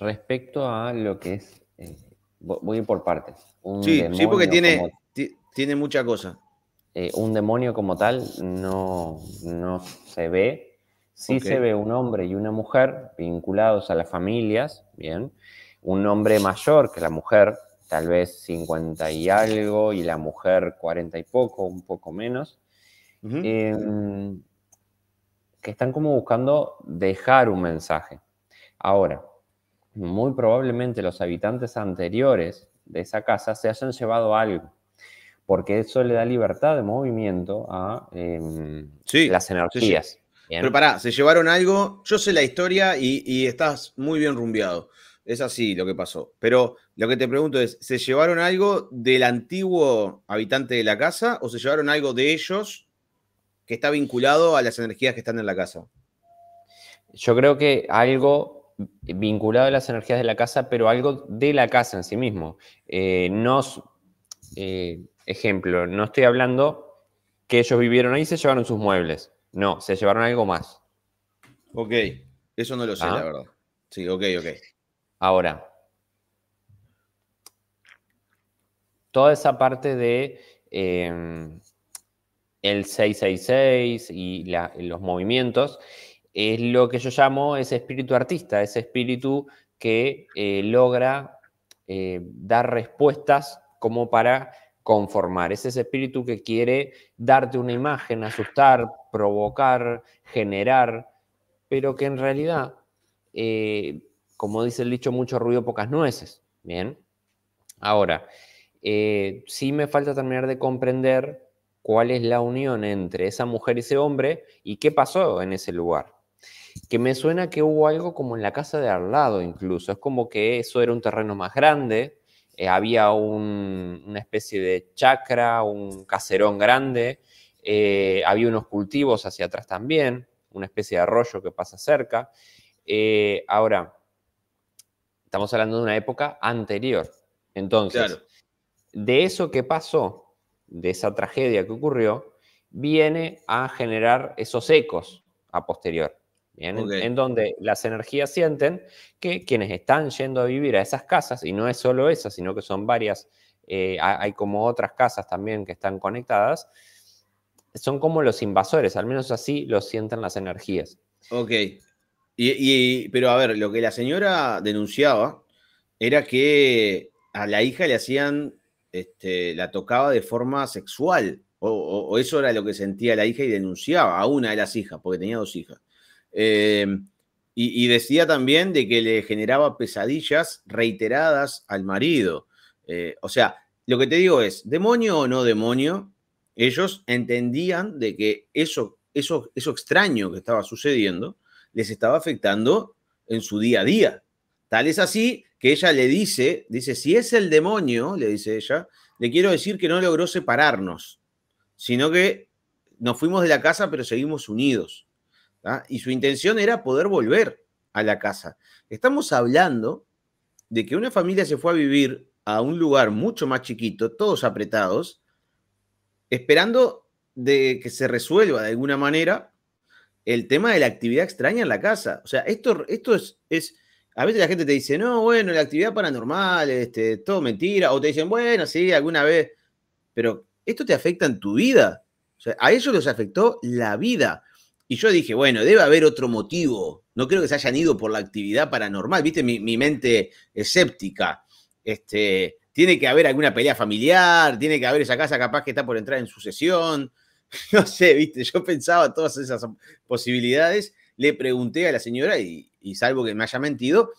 Respecto a lo que es, eh, voy por partes. sí, sí, porque tiene, tiene mucha cosa. Eh, un demonio como tal no, no se ve. Sí se ve un hombre y una mujer vinculados a las familias, bien. Un hombre mayor que la mujer, tal vez 50 y algo, y la mujer 40 y poco, un poco menos. Em, que están como buscando dejar un mensaje. Ahora, muy probablemente los habitantes anteriores de esa casa se hayan llevado algo porque eso le da libertad de movimiento a em, las energías. Pero pará, se llevaron algo, yo sé la historia y, estás muy bien rumbeado. Es así lo que pasó. Pero lo que te pregunto es, ¿se llevaron algo del antiguo habitante de la casa o se llevaron algo de ellos que está vinculado a las energías que están en la casa? Yo creo que algo vinculado a las energías de la casa, pero algo de la casa en sí mismo. Eh, eh Ejemplo, no estoy hablando que ellos vivieron ahí y se llevaron sus muebles. No, se llevaron algo más. Ok, eso no lo sé, ah. la verdad. Sí, ok, ok. Ahora, toda esa parte de em, el 666 y los movimientos es lo que yo llamo ese espíritu artista, ese espíritu que eh, logra eh, dar respuestas como para conformar. Es ese espíritu que quiere darte una imagen, asustar, provocar, generar, pero que en realidad, eh, como dice el dicho, mucho ruido, pocas nueces. Bien. Ahora, eh, sí me falta terminar de comprender cuál es la unión entre esa mujer y ese hombre y qué pasó en ese lugar. Que me suena que hubo algo como en la casa de al lado incluso. Es como que eso era un terreno más grande, eh, había una especie de chacra, un caserón grande, eh, había unos cultivos hacia atrás también, una especie de arroyo que pasa cerca. Eh, ahora, estamos hablando de una época anterior. Entonces, de eso que pasó, de esa tragedia que ocurrió, viene a generar esos ecos a posterior. En, donde las energías sienten que quienes están yendo a vivir a esas casas, y no es solo esa, sino que son varias, eh, hay como otras casas también que están conectadas, son como los invasores, al menos así lo sienten las energías. Ok. Y, pero a ver, lo que la señora denunciaba era que a la hija le hacían, este, la tocaba de forma sexual, o, eso era lo que sentía la hija y denunciaba a una de las hijas, porque tenía dos hijas. Eh, y, decía también de que le generaba pesadillas reiteradas al marido. Eh, o sea, lo que te digo es, demonio o no demonio, ellos entendían de que eso, eso, eso extraño que estaba sucediendo les estaba afectando en su día a día. Tal es así que ella le dice, dice, si es el demonio, le dice ella, le quiero decir que no logró separarnos, sino que nos fuimos de la casa pero seguimos unidos. ¿ah? y su intención era poder volver a la casa. Estamos hablando de que una familia se fue a vivir a un lugar mucho más chiquito, todos apretados, esperando de que se resuelva de alguna manera el tema de la actividad extraña en la casa. O sea, esto, esto es, a veces la gente te dice, no, bueno, la actividad paranormal, este, todo mentira, o te dicen, bueno, sí, alguna vez, pero esto te afecta en tu vida. O sea, a eso les afectó la vida. Y yo dije, bueno, debe haber otro motivo. No creo que se hayan ido por la actividad paranormal. Viste, mi, mente escéptica. Este, tiene que haber alguna pelea familiar, tiene que haber esa casa capaz que está por entrar en sucesión. No sé, viste, yo pensaba todas esas posibilidades. Le pregunté a la señora y, salvo que me haya mentido,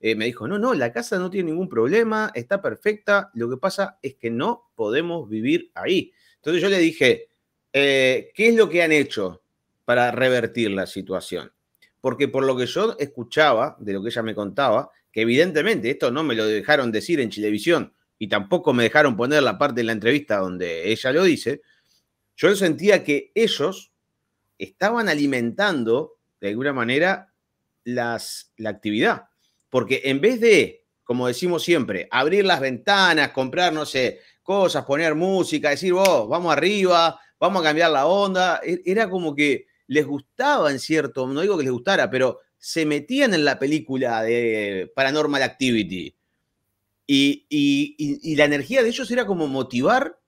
eh, me dijo, no, no, la casa no tiene ningún problema, está perfecta. Lo que pasa es que no podemos vivir ahí. Entonces yo le dije, eh, ¿qué es lo que han hecho? para revertir la situación. Porque por lo que yo escuchaba, de lo que ella me contaba, que evidentemente esto no me lo dejaron decir en Chilevisión y tampoco me dejaron poner la parte de la entrevista donde ella lo dice, yo sentía que ellos estaban alimentando de alguna manera las, la actividad. Porque en vez de, como decimos siempre, abrir las ventanas, comprar, no sé, cosas, poner música, decir, oh, vamos arriba, vamos a cambiar la onda, e-, era como que les gustaba en cierto, no digo que les gustara, pero se metían en la película de Paranormal Activity. Y, la energía de ellos era como motivar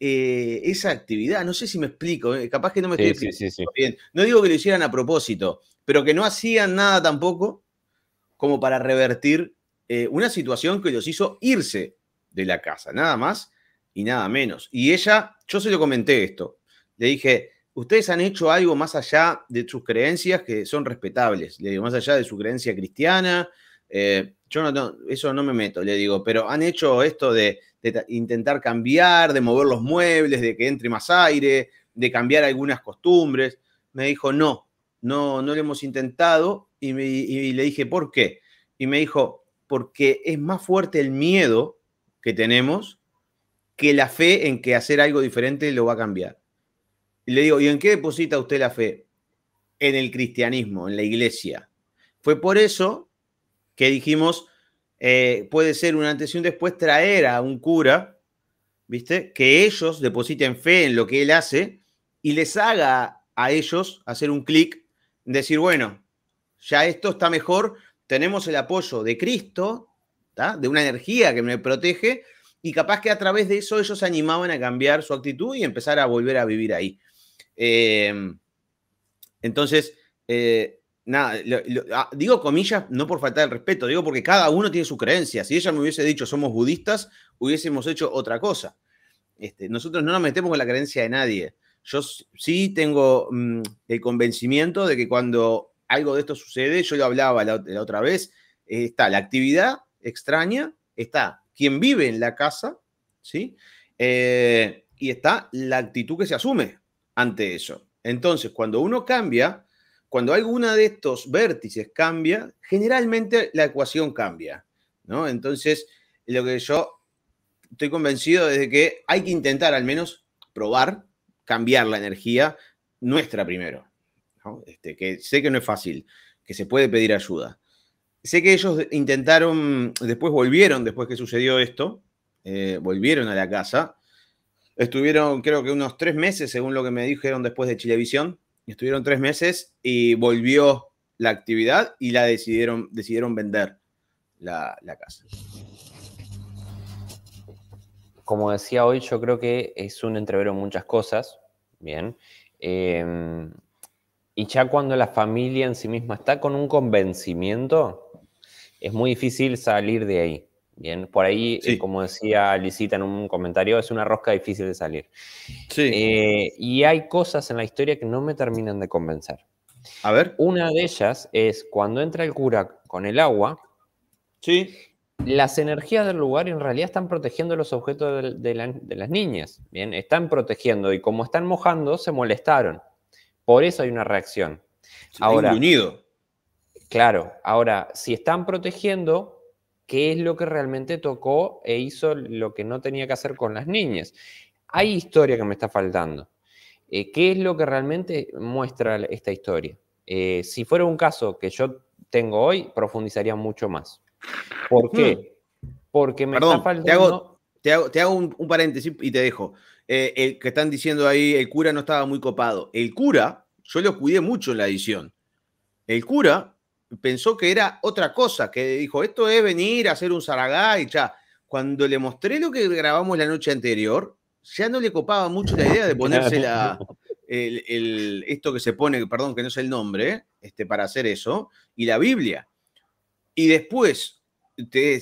eh, esa actividad. No sé si me explico, eh, capaz que no me estoy explicando bien. No digo que lo hicieran a propósito, pero que no hacían nada tampoco como para revertir eh, una situación que los hizo irse de la casa, nada más y nada menos. Y ella, yo se lo comenté esto, le dije, ustedes han hecho algo más allá de sus creencias que son respetables, le digo, más allá de su creencia cristiana, eh, yo no, eso no me meto, le digo, pero han hecho esto de, intentar cambiar, de mover los muebles, de que entre más aire, de cambiar algunas costumbres. Me dijo, no, no, no lo hemos intentado y le dije, ¿por qué? Y me dijo, porque es más fuerte el miedo que tenemos que la fe en que hacer algo diferente lo va a cambiar. Y le digo, ¿y en qué deposita usted la fe? En el cristianismo, en la iglesia. Fue por eso que dijimos, eh, puede ser un antes y un después traer a un cura, ¿viste? Que ellos depositen fe en lo que él hace y les haga a ellos hacer un clic, decir, bueno, ya esto está mejor, tenemos el apoyo de Cristo, de una energía que me protege, y capaz que a través de eso ellos se animaban a cambiar su actitud y empezar a volver a vivir ahí. Em, entonces, eh, nada, ah, digo comillas no por falta de respeto, digo porque cada uno tiene su creencia. Si ella me hubiese dicho somos budistas, hubiésemos hecho otra cosa. Este, nosotros no nos metemos con la creencia de nadie. Yo sí tengo mm, el convencimiento de que cuando algo de esto sucede, yo lo hablaba la, otra vez, está la actividad extraña, está quien vive en la casa, ¿sí? Eh, y está la actitud que se asume ante eso. Entonces, cuando uno cambia, cuando alguna de estos vértices cambia, generalmente la ecuación cambia, ¿no? Entonces, lo que yo estoy convencido es de que hay que intentar al menos probar, cambiar la energía nuestra primero, este, que sé que no es fácil, que se puede pedir ayuda. Sé que ellos intentaron, después volvieron, después que sucedió esto, eh, volvieron a la casa Estuvieron, creo que unos tres meses, según lo que me dijeron después de Chilevisión. Estuvieron tres meses y volvió la actividad y la decidieron, decidieron vender la, casa. Como decía hoy, yo creo que es un entrevero muchas cosas. Bien. Em, y ya cuando la familia en sí misma está con un convencimiento, es muy difícil salir de ahí. Bien, por ahí, eh, como decía Lisita en un comentario, es una rosca difícil de salir. Sí. Eh, y hay cosas en la historia que no me terminan de convencer. A ver. Una de ellas es cuando entra el cura con el agua. Sí. Las energías del lugar en realidad están protegiendo los objetos de, las niñas. Bien, están protegiendo y como están mojando, se molestaron. Por eso hay una reacción. ahora. Unido. Claro, ahora, si están protegiendo, qué es lo que realmente tocó e hizo lo que no tenía que hacer con las niñas. Hay historia que me está faltando. Eh, ¿Qué es lo que realmente muestra esta historia? Eh, si fuera un caso que yo tengo hoy, profundizaría mucho más. ¿Por mm. qué? Porque me está faltando... Te hago, un, paréntesis y te dejo. Eh, el que están diciendo ahí, el cura no estaba muy copado. El cura, yo lo cuidé mucho en la edición. El cura pensó que era otra cosa, que dijo, esto es venir a hacer un y ya. Cuando le mostré lo que grabamos la noche anterior, ya no le copaba mucho la idea de ponerse el, esto que se pone, perdón, que no es el nombre, este, para hacer eso, y la Biblia. Y después,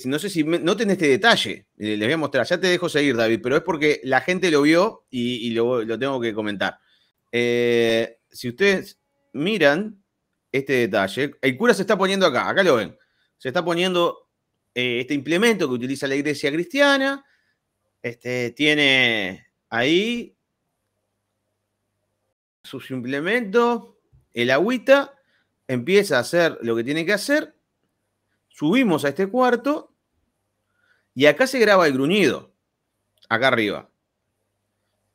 no sé si noten este detalle, eh, les voy a mostrar, ya te dejo seguir, David, pero es porque la gente lo vio y, lo, tengo que comentar. Eh, si ustedes miran, este detalle. El cura se está poniendo acá, acá lo ven. Se está poniendo eh, este implemento que utiliza la iglesia cristiana. Este, tiene ahí sus implementos, el agüita, empieza a hacer lo que tiene que hacer. Subimos a este cuarto y acá se graba el gruñido, acá arriba.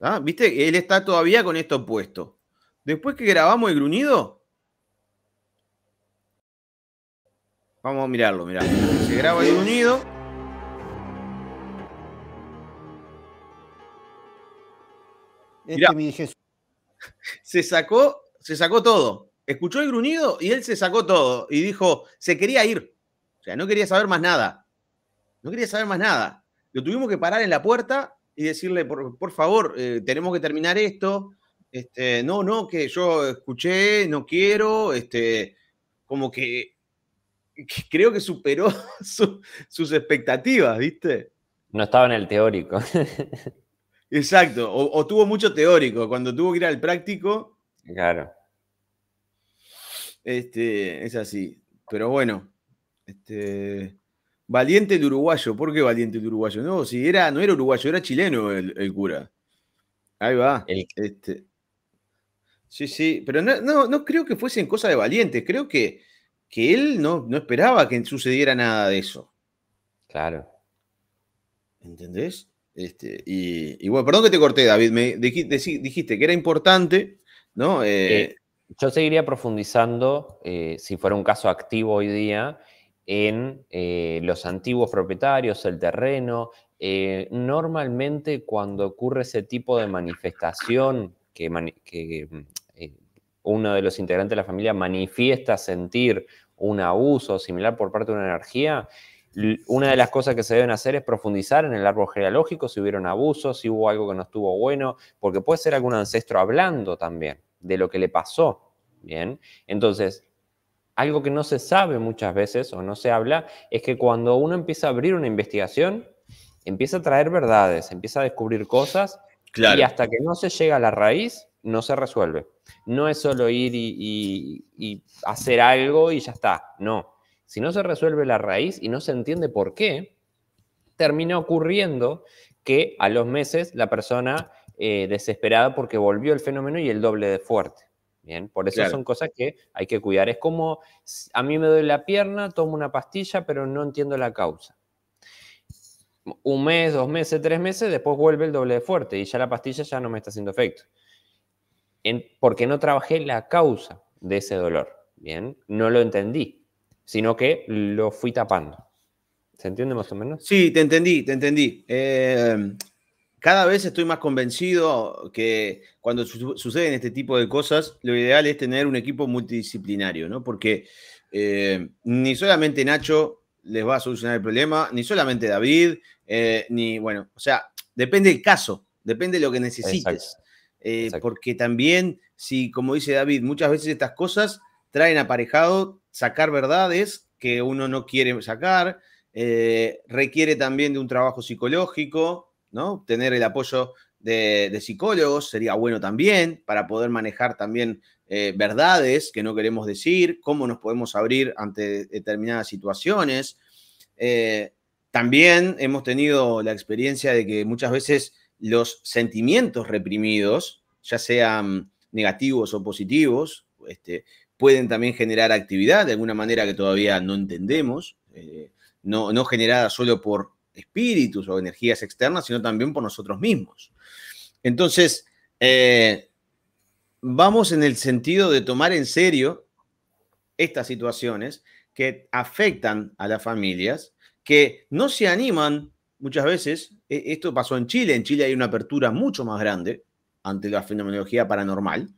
¿Ah? ¿Viste? Él está todavía con esto puesto. Después que grabamos el gruñido, Vamos a mirarlo, mirá. Se graba el gruñido. Este se sacó, se sacó todo. Escuchó el gruñido y él se sacó todo y dijo, se quería ir. O sea, no quería saber más nada. No quería saber más nada. Lo tuvimos que parar en la puerta y decirle, por, favor, eh, tenemos que terminar esto. Este, no, no, que yo escuché, no quiero. Este, como que creo que superó sus expectativas, ¿viste? No estaba en el teórico. Exacto, o, tuvo mucho teórico, cuando tuvo que ir al práctico. Claro. Este, es así, pero bueno, este, valiente el uruguayo, ¿por qué valiente el uruguayo? No, si era, no era uruguayo, era chileno el, cura. Ahí va. Este, sí, sí, pero no, no creo que fuesen cosas de valientes, creo que que él no, no esperaba que sucediera nada de eso. Claro. ¿Entendés? Este, y, bueno, perdón que te corté, David, me dijiste, que era importante, ¿no? Eh, eh, yo seguiría profundizando, eh, si fuera un caso activo hoy día, en los antiguos propietarios, el terreno. normalmente cuando ocurre ese tipo de manifestación que uno de los integrantes de la familia manifiesta sentir un abuso similar por parte de una energía, una de las cosas que se deben hacer es profundizar en el árbol genealógico, si hubieron abusos, si hubo algo que no estuvo bueno, porque puede ser algún ancestro hablando también de lo que le pasó. Bien, entonces, algo que no se sabe muchas veces o no se habla es que cuando uno empieza a abrir una investigación, empieza a traer verdades, empieza a descubrir cosas y hasta que no se llega a la raíz, no se resuelve. No es solo ir y, hacer algo y ya está, no. Si no se resuelve la raíz y no se entiende por qué, termina ocurriendo que a los meses la persona eh, desesperada porque volvió el fenómeno y el doble de fuerte. Bien, por eso son cosas que hay que cuidar. Es como a mí me duele la pierna, tomo una pastilla, pero no entiendo la causa. Un mes, dos meses, tres meses, después vuelve el doble de fuerte y ya la pastilla ya no me está haciendo efecto porque no trabajé la causa de ese dolor, ¿bien? No lo entendí, sino que lo fui tapando. ¿Se entiende más o menos? Sí, te entendí, te entendí. Em, cada vez estoy más convencido que cuando suceden este tipo de cosas, lo ideal es tener un equipo multidisciplinario, ¿no? Porque em, ni solamente Nacho les va a solucionar el problema, ni solamente David, eh, ni, bueno, o sea, depende del caso, depende de lo que necesites. Eh, porque también, si como dice David, muchas veces estas cosas traen aparejado sacar verdades que uno no quiere sacar, eh, requiere también de un trabajo psicológico, ¿no? Tener el apoyo de, psicólogos sería bueno también para poder manejar también eh, verdades que no queremos decir, cómo nos podemos abrir ante determinadas situaciones. también hemos tenido la experiencia de que muchas veces los sentimientos reprimidos, ya sean negativos o positivos, este, pueden también generar actividad de alguna manera que todavía no entendemos, eh, no, generada solo por espíritus o energías externas, sino también por nosotros mismos. Entonces, eh, vamos en el sentido de tomar en serio estas situaciones que afectan a las familias, que no se animan muchas veces, e, esto pasó en Chile, en Chile hay una apertura mucho más grande ante la fenomenología paranormal,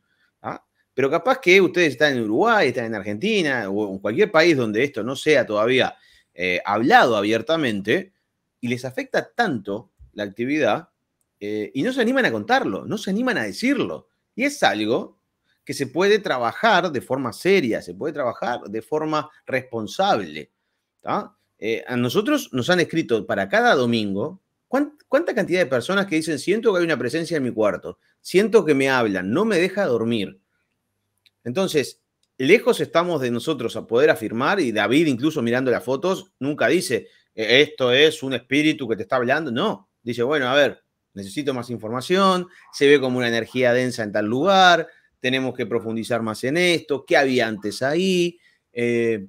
¿ah? pero capaz que ustedes están en Uruguay, están en Argentina o en cualquier país donde esto no sea todavía eh, hablado abiertamente y les afecta tanto la actividad eh, y no se animan a contarlo, no se animan a decirlo. Y es algo que se puede trabajar de forma seria, se puede trabajar de forma responsable. ¿está? ¿ah? Eh, a nosotros nos han escrito para cada domingo, ¿cuánta cantidad de personas que dicen, siento que hay una presencia en mi cuarto, siento que me hablan, no me deja dormir? Entonces, lejos estamos de nosotros a poder afirmar, y David incluso mirando las fotos, nunca dice, e-, esto es un espíritu que te está hablando, no, dice, bueno, a ver, necesito más información, se ve como una energía densa en tal lugar, tenemos que profundizar más en esto, qué había antes ahí, eh,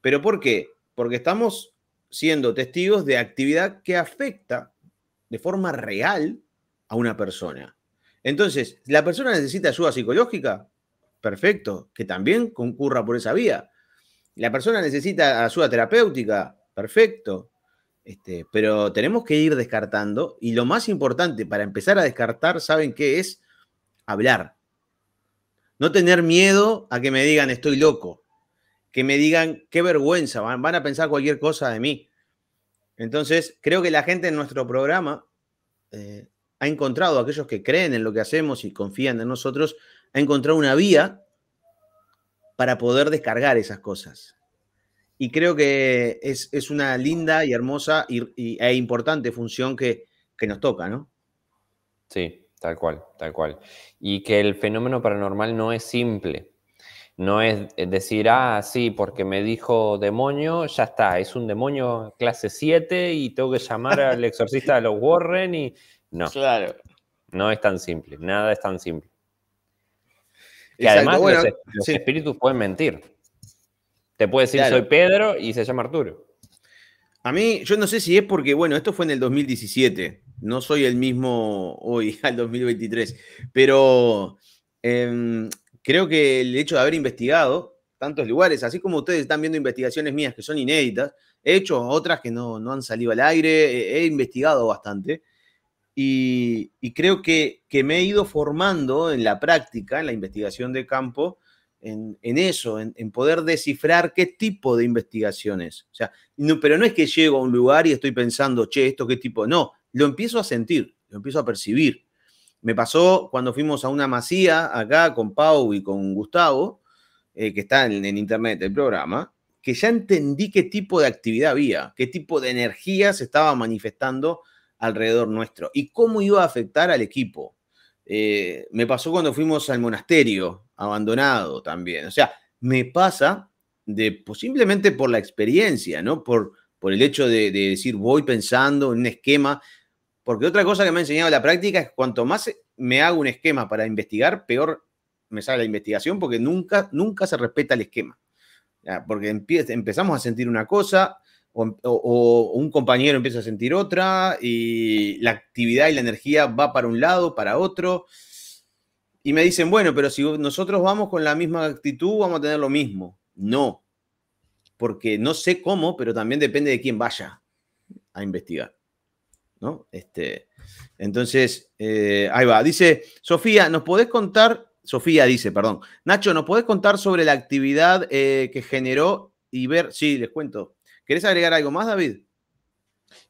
pero ¿por qué? porque estamos siendo testigos de actividad que afecta de forma real a una persona. Entonces, ¿la persona necesita ayuda psicológica? Perfecto, que también concurra por esa vía. ¿La persona necesita ayuda terapéutica? Perfecto. Este, pero tenemos que ir descartando y lo más importante para empezar a descartar, ¿saben qué es? Hablar. No tener miedo a que me digan estoy loco que me digan qué vergüenza, van, a pensar cualquier cosa de mí. Entonces, creo que la gente en nuestro programa eh, ha encontrado, aquellos que creen en lo que hacemos y confían en nosotros, ha encontrado una vía para poder descargar esas cosas. Y creo que es, una linda y hermosa y, e importante función que, que nos toca, ¿no? Sí, tal cual, tal cual. Y que el fenómeno paranormal no es simple, no es eh, decir, ah, sí, porque me dijo demonio, ya está, es un demonio clase 7 y tengo que llamar al exorcista de los Warren y... No. Claro. No es tan simple, nada es tan simple. Y además los, espíritus pueden mentir. Te puede decir soy Pedro y se llama Arturo. A mí, yo no sé si es porque, bueno, esto fue en el 2017, no soy el mismo hoy, al 2023, pero em, creo que el hecho de haber investigado tantos lugares, así como ustedes están viendo investigaciones mías que son inéditas, he hecho otras que no, no han salido al aire, he, investigado bastante y, y creo que, que, me he ido formando en la práctica, en la investigación de campo, en, en eso, en, en, poder descifrar qué tipo de investigaciones. O sea, no, pero no es que llego a un lugar y estoy pensando, che, esto qué tipo, no, lo empiezo a sentir, lo empiezo a percibir. Me pasó cuando fuimos a una masía acá con Pau y con Gustavo, eh, que está en, internet el programa, que ya entendí qué tipo de actividad había, qué tipo de energía se estaba manifestando alrededor nuestro y cómo iba a afectar al equipo. Eh, me pasó cuando fuimos al monasterio abandonado también. O sea, me pasa de, pues, simplemente por la experiencia, ¿no? Por, por el hecho de, de decir, voy pensando en un esquema porque otra cosa que me ha enseñado la práctica es cuanto más me hago un esquema para investigar, peor me sale la investigación porque nunca, nunca se respeta el esquema. Porque empezamos a sentir una cosa o, o un compañero empieza a sentir otra y la actividad y la energía va para un lado, para otro. Y me dicen, bueno, pero si nosotros vamos con la misma actitud, vamos a tener lo mismo. No, porque no sé cómo, pero también depende de quién vaya a investigar. Este, entonces, eh, ahí va. Dice, Sofía, ¿nos podés contar? Sofía dice, perdón. Nacho, ¿nos podés contar sobre la actividad eh, que generó y ver? Sí, les cuento. ¿Querés agregar algo más, David?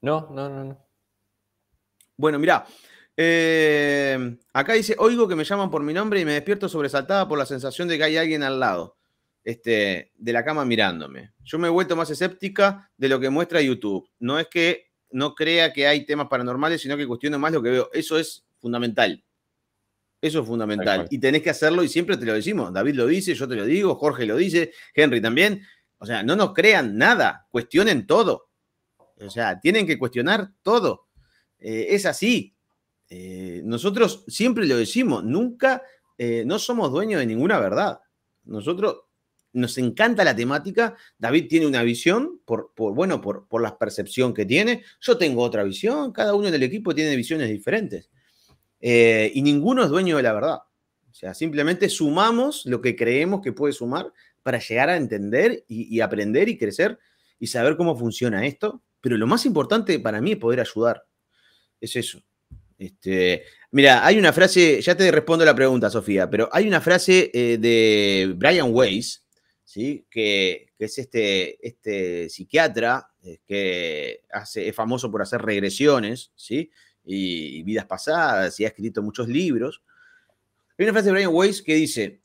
No, no, no, no. Bueno, mirá. Eh, acá dice, oigo que me llaman por mi nombre y me despierto sobresaltada por la sensación de que hay alguien al lado este, de la cama mirándome. Yo me he vuelto más escéptica de lo que muestra YouTube. No es que no crea que hay temas paranormales, sino que cuestione más lo que veo. Eso es fundamental. Eso es fundamental. Y tenés que hacerlo y siempre te lo decimos. David lo dice, yo te lo digo, Jorge lo dice, Henry también. O sea, no nos crean nada, cuestionen todo. O sea, tienen que cuestionar todo. Eh, es así. Eh, nosotros siempre lo decimos, nunca, eh, no somos dueños de ninguna verdad. Nosotros nos encanta la temática. David tiene una visión, por, bueno, por, la percepción que tiene. Yo tengo otra visión. Cada uno en el equipo tiene visiones diferentes. Eh, y ninguno es dueño de la verdad. O sea, simplemente sumamos lo que creemos que puede sumar para llegar a entender y, aprender y crecer y saber cómo funciona esto. Pero lo más importante para mí es poder ayudar. Es eso. Este, mira, hay una frase, ya te respondo la pregunta, Sofía, pero hay una frase eh, de Brian Weiss que, es este, este psiquiatra eh, que hace, es famoso por hacer regresiones ¿sí? y, vidas pasadas y ha escrito muchos libros. Hay una frase de Brian Weiss que dice,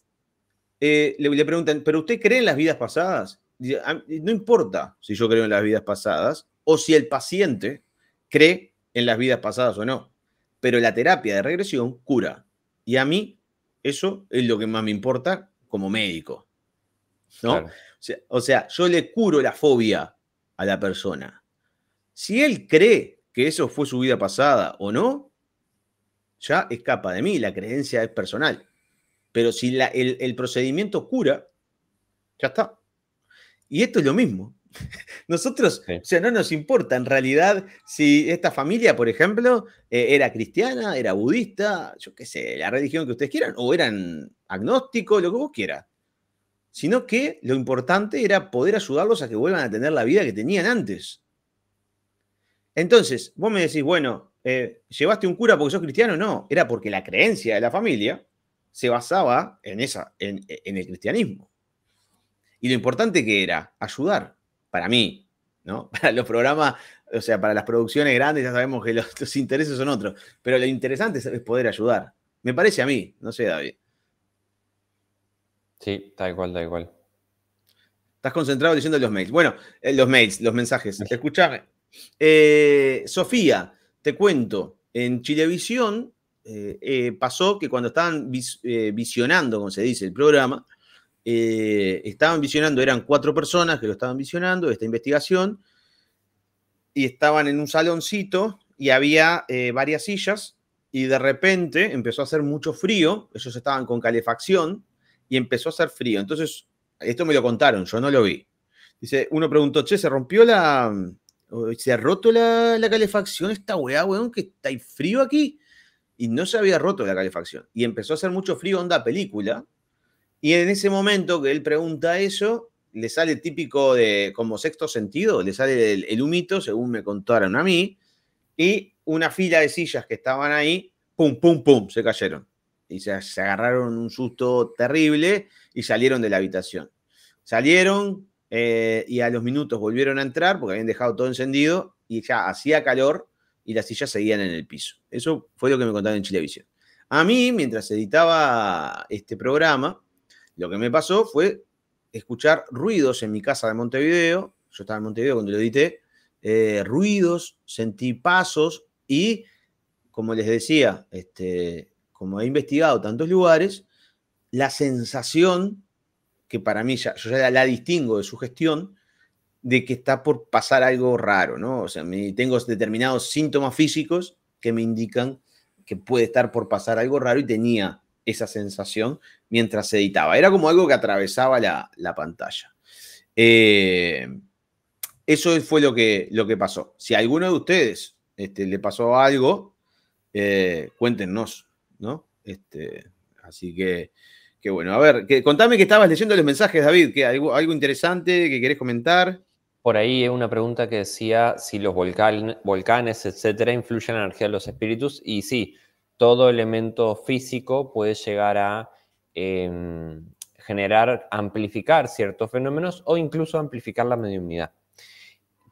eh, le, le, preguntan, ¿pero usted cree en las vidas pasadas? Ah, no importa si yo creo en las vidas pasadas o si el paciente cree en las vidas pasadas o no, pero la terapia de regresión cura. Y a mí eso es lo que más me importa como médico. O, sea, yo le curo la fobia a la persona. Si él cree que eso fue su vida pasada o no, ya escapa de mí, la creencia es personal. Pero si el, procedimiento cura, ya está. Y esto es lo mismo. Nosotros, o sea, no nos importa en realidad si esta familia, por ejemplo, eh, era cristiana, era budista, yo qué sé, la religión que ustedes quieran, o eran agnósticos, lo que vos quieras sino que lo importante era poder ayudarlos a que vuelvan a tener la vida que tenían antes. Entonces, vos me decís, bueno, eh, ¿llevaste un cura porque sos cristiano? No, era porque la creencia de la familia se basaba en, esa, en, el cristianismo. Y lo importante que era ayudar, para mí, ¿no? Para los programas, o sea, para las producciones grandes ya sabemos que los, los intereses son otros, pero lo interesante es poder ayudar. Me parece a mí, no sé, David. Sí, da igual, da igual. Estás concentrado diciendo los mails. Bueno, eh, los mails, los mensajes. Sí. Eh, Sofía, te cuento. En Chilevisión eh, pasó que cuando estaban visionando, como se dice, el programa, estaban visionando, eran cuatro personas que lo estaban visionando, esta investigación, y estaban en un saloncito y había varias sillas y de repente empezó a hacer mucho frío, ellos estaban con calefacción, y empezó a hacer frío. Entonces, esto me lo contaron, yo no lo vi. Dice, uno preguntó, che, ¿se rompió la... Mm, ¿Se ha roto la, calefacción esta weá, weón, que está ahí frío aquí? Y no se había roto la calefacción. Y empezó a hacer mucho frío, onda película. Y en ese momento que él pregunta eso, le sale típico de como sexto sentido, le sale el, humito, según me contaron a mí, y una fila de sillas que estaban ahí, pum, pum, pum, se cayeron y se, agarraron un susto terrible y salieron de la habitación. Salieron eh, y a los minutos volvieron a entrar porque habían dejado todo encendido y ya hacía calor y las sillas seguían en el piso. Eso fue lo que me contaron en Chilevisión. A mí, mientras editaba este programa, lo que me pasó fue escuchar ruidos en mi casa de Montevideo. Yo estaba en Montevideo cuando lo edité. Eh, ruidos, sentí pasos y, como les decía, este, como he investigado tantos lugares, la sensación, que para mí ya, yo ya la distingo de su gestión, de que está por pasar algo raro, ¿no? O sea, tengo determinados síntomas físicos que me indican que puede estar por pasar algo raro y tenía esa sensación mientras se editaba. Era como algo que atravesaba la, pantalla. Eh, eso fue lo que, lo que pasó. Si a alguno de ustedes este, le pasó algo, eh, cuéntenos ¿no? Este, así que, qué bueno, a ver, que, contame que estabas leyendo los mensajes, David, que algo, algo interesante que querés comentar. Por ahí una pregunta que decía si los volcanes, etcétera, influyen en la energía de los espíritus. Y sí, todo elemento físico puede llegar a em, generar, amplificar ciertos fenómenos o incluso amplificar la mediunidad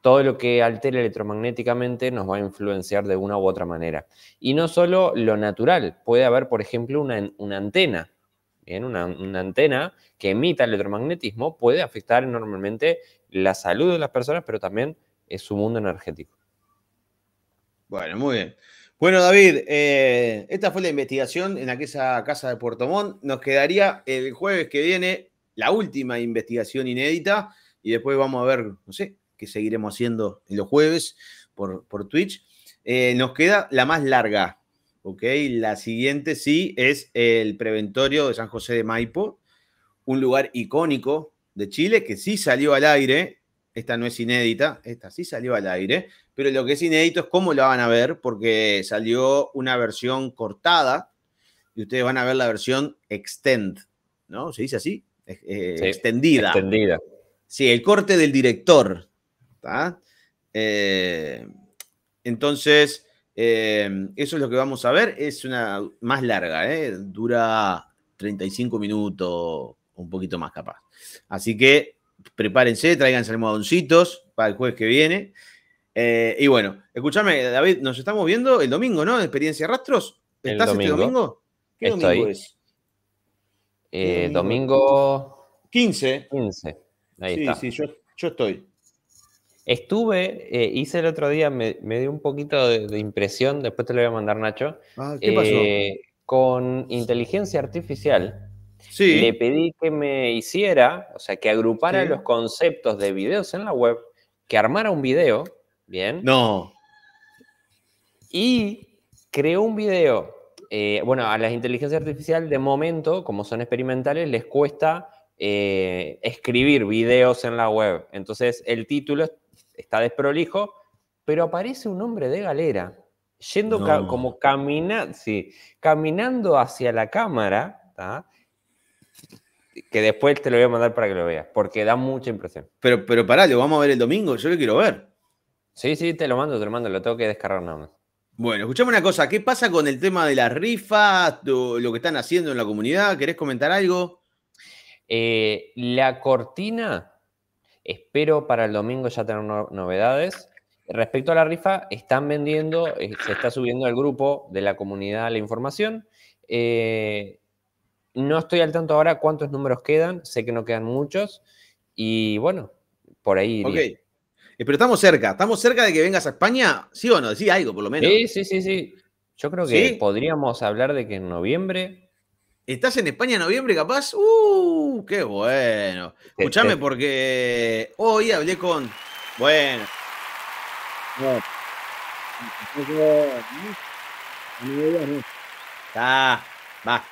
todo lo que altera electromagnéticamente nos va a influenciar de una u otra manera. Y no solo lo natural, puede haber, por ejemplo, una, antena. una, antena que emita electromagnetismo puede afectar enormemente la salud de las personas, pero también eh, su mundo energético. Bueno, muy bien. Bueno, David, eh, esta fue la investigación en aquella casa de Puerto Montt. Nos quedaría el jueves que viene la última investigación inédita y después vamos a ver, no sé, que seguiremos haciendo los jueves por, por Twitch. Eh, nos queda la más larga, ¿ok? La siguiente sí es el preventorio de San José de Maipo, un lugar icónico de Chile que sí salió al aire. Esta no es inédita, esta sí salió al aire, pero lo que es inédito es cómo la van a ver, porque salió una versión cortada y ustedes van a ver la versión extend, ¿no? ¿Se dice así? Eh, extendida. Sí, el corte del director, eh, entonces, eh, eso es lo que vamos a ver. Es una más larga, ¿eh? dura 35 minutos, un poquito más capaz. Así que prepárense, tráiganse almohadoncitos para el jueves que viene. y bueno, escúchame, David, nos estamos viendo el domingo, ¿no? De Experiencia Rastros. ¿Estás domingo. este domingo? ¿Qué domingo es? domingo... 15. 15. Ahí sí, está. sí, yo estoy. Estuve, eh, hice el otro día, me, dio un poquito de, impresión, después te lo voy a mandar, Nacho. Ah, eh, con inteligencia artificial. Le pedí que me hiciera, o sea, que agrupara los conceptos de videos en la web, que armara un video, ¿bien? No. Y creó un video. Eh, bueno, a las inteligencia artificial de momento, como son experimentales, les cuesta escribir videos en la web. Entonces, el título está desprolijo, pero aparece un hombre de galera, yendo como caminando hacia la cámara, que después te lo voy a mandar para que lo veas, porque da mucha impresión. Pero, pero pará, lo vamos a ver el domingo, yo lo quiero ver. Sí, sí, te lo mando, te lo mando, lo tengo que descargar nada más. Bueno, escuchame una cosa, ¿qué pasa con el tema de las rifas, lo que están haciendo en la comunidad? ¿Querés comentar algo? Eh, la cortina Espero para el domingo ya tener novedades. Respecto a la rifa, están vendiendo, eh, se está subiendo al grupo de la comunidad la información. Eh, no estoy al tanto ahora cuántos números quedan, sé que no quedan muchos y bueno, por ahí. Ok, eh, pero estamos cerca, estamos cerca de que vengas a España, sí o no, sí algo por lo menos. Sí, sí, sí, sí. Yo creo que podríamos hablar de que en noviembre ¿Estás en España en noviembre, capaz? ¡Uh! ¡Qué bueno! Escúchame porque hoy hablé con. Bueno. Está. Va.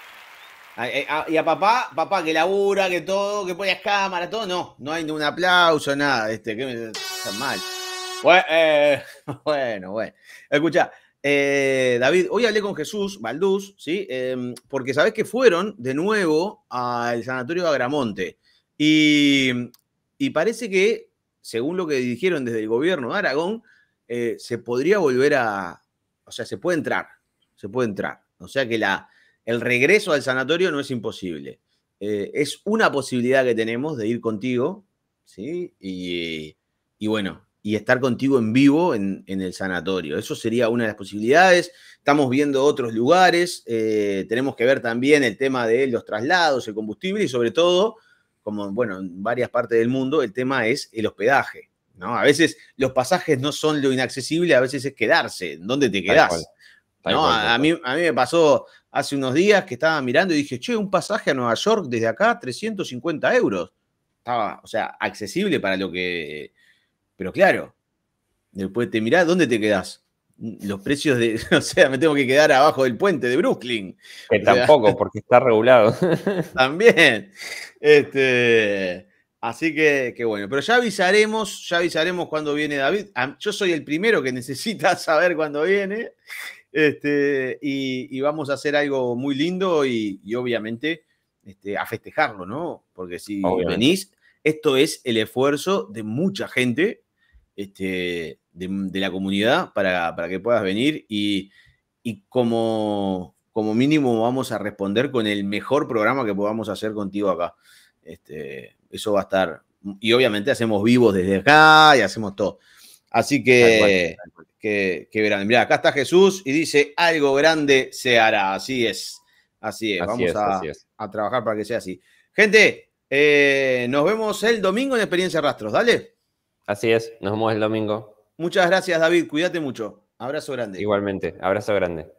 Eh, y a papá, papá que labura, que todo, que pone cámara, todo, no. No hay ni un aplauso, nada. Este, que me. Está mal. Bueno, bueno, bueno. Escucha, eh, David, hoy hablé con Jesús Valdús, ¿sí? Em, porque sabes que fueron de nuevo al Sanatorio de Agramonte. Y, parece que, según lo que dijeron desde el gobierno de Aragón, eh, se podría volver a. O sea, se puede entrar. Se puede entrar. O sea que la, el regreso al sanatorio no es imposible. Eh, es una posibilidad que tenemos de ir contigo, ¿sí? y bueno, y estar contigo en vivo en, el sanatorio. Eso sería una de las posibilidades. Estamos viendo otros lugares, eh, tenemos que ver también el tema de los traslados, el combustible y sobre todo, como bueno, en varias partes del mundo, el tema es el hospedaje. ¿no? A veces los pasajes no son lo inaccesible, a veces es quedarse, ¿dónde te quedás? a, mí, a mí me pasó hace unos días que estaba mirando y dije, che, un pasaje a Nueva York desde acá, 350 euros. Estaba, o sea, accesible para lo que pero claro, después te mirás, ¿dónde te quedás? Los precios de, o sea, me tengo que quedar abajo del puente de Brooklyn. tampoco, porque está regulado. También. Este, así que, bueno, pero ya avisaremos, ya avisaremos cuando viene David. Ah, yo soy el primero que necesita saber cuando viene. Este, y, vamos a hacer algo muy lindo y, obviamente este, a festejarlo, ¿no? Porque si venís, esto es el esfuerzo de mucha gente este, de, la comunidad para, que puedas venir y, como, como, mínimo vamos a responder con el mejor programa que podamos hacer contigo acá. Este, eso va a estar. Y obviamente hacemos vivos desde acá y hacemos todo. Así que, que, verán. mira acá está Jesús y dice, algo grande se hará. Así es. Así es. Vamos a, trabajar para que sea así. Gente, eh, nos vemos el domingo en Experiencia Rastros. Dale. Así es, nos vemos el domingo. Muchas gracias, David. Cuídate mucho. Abrazo grande. Igualmente, abrazo grande.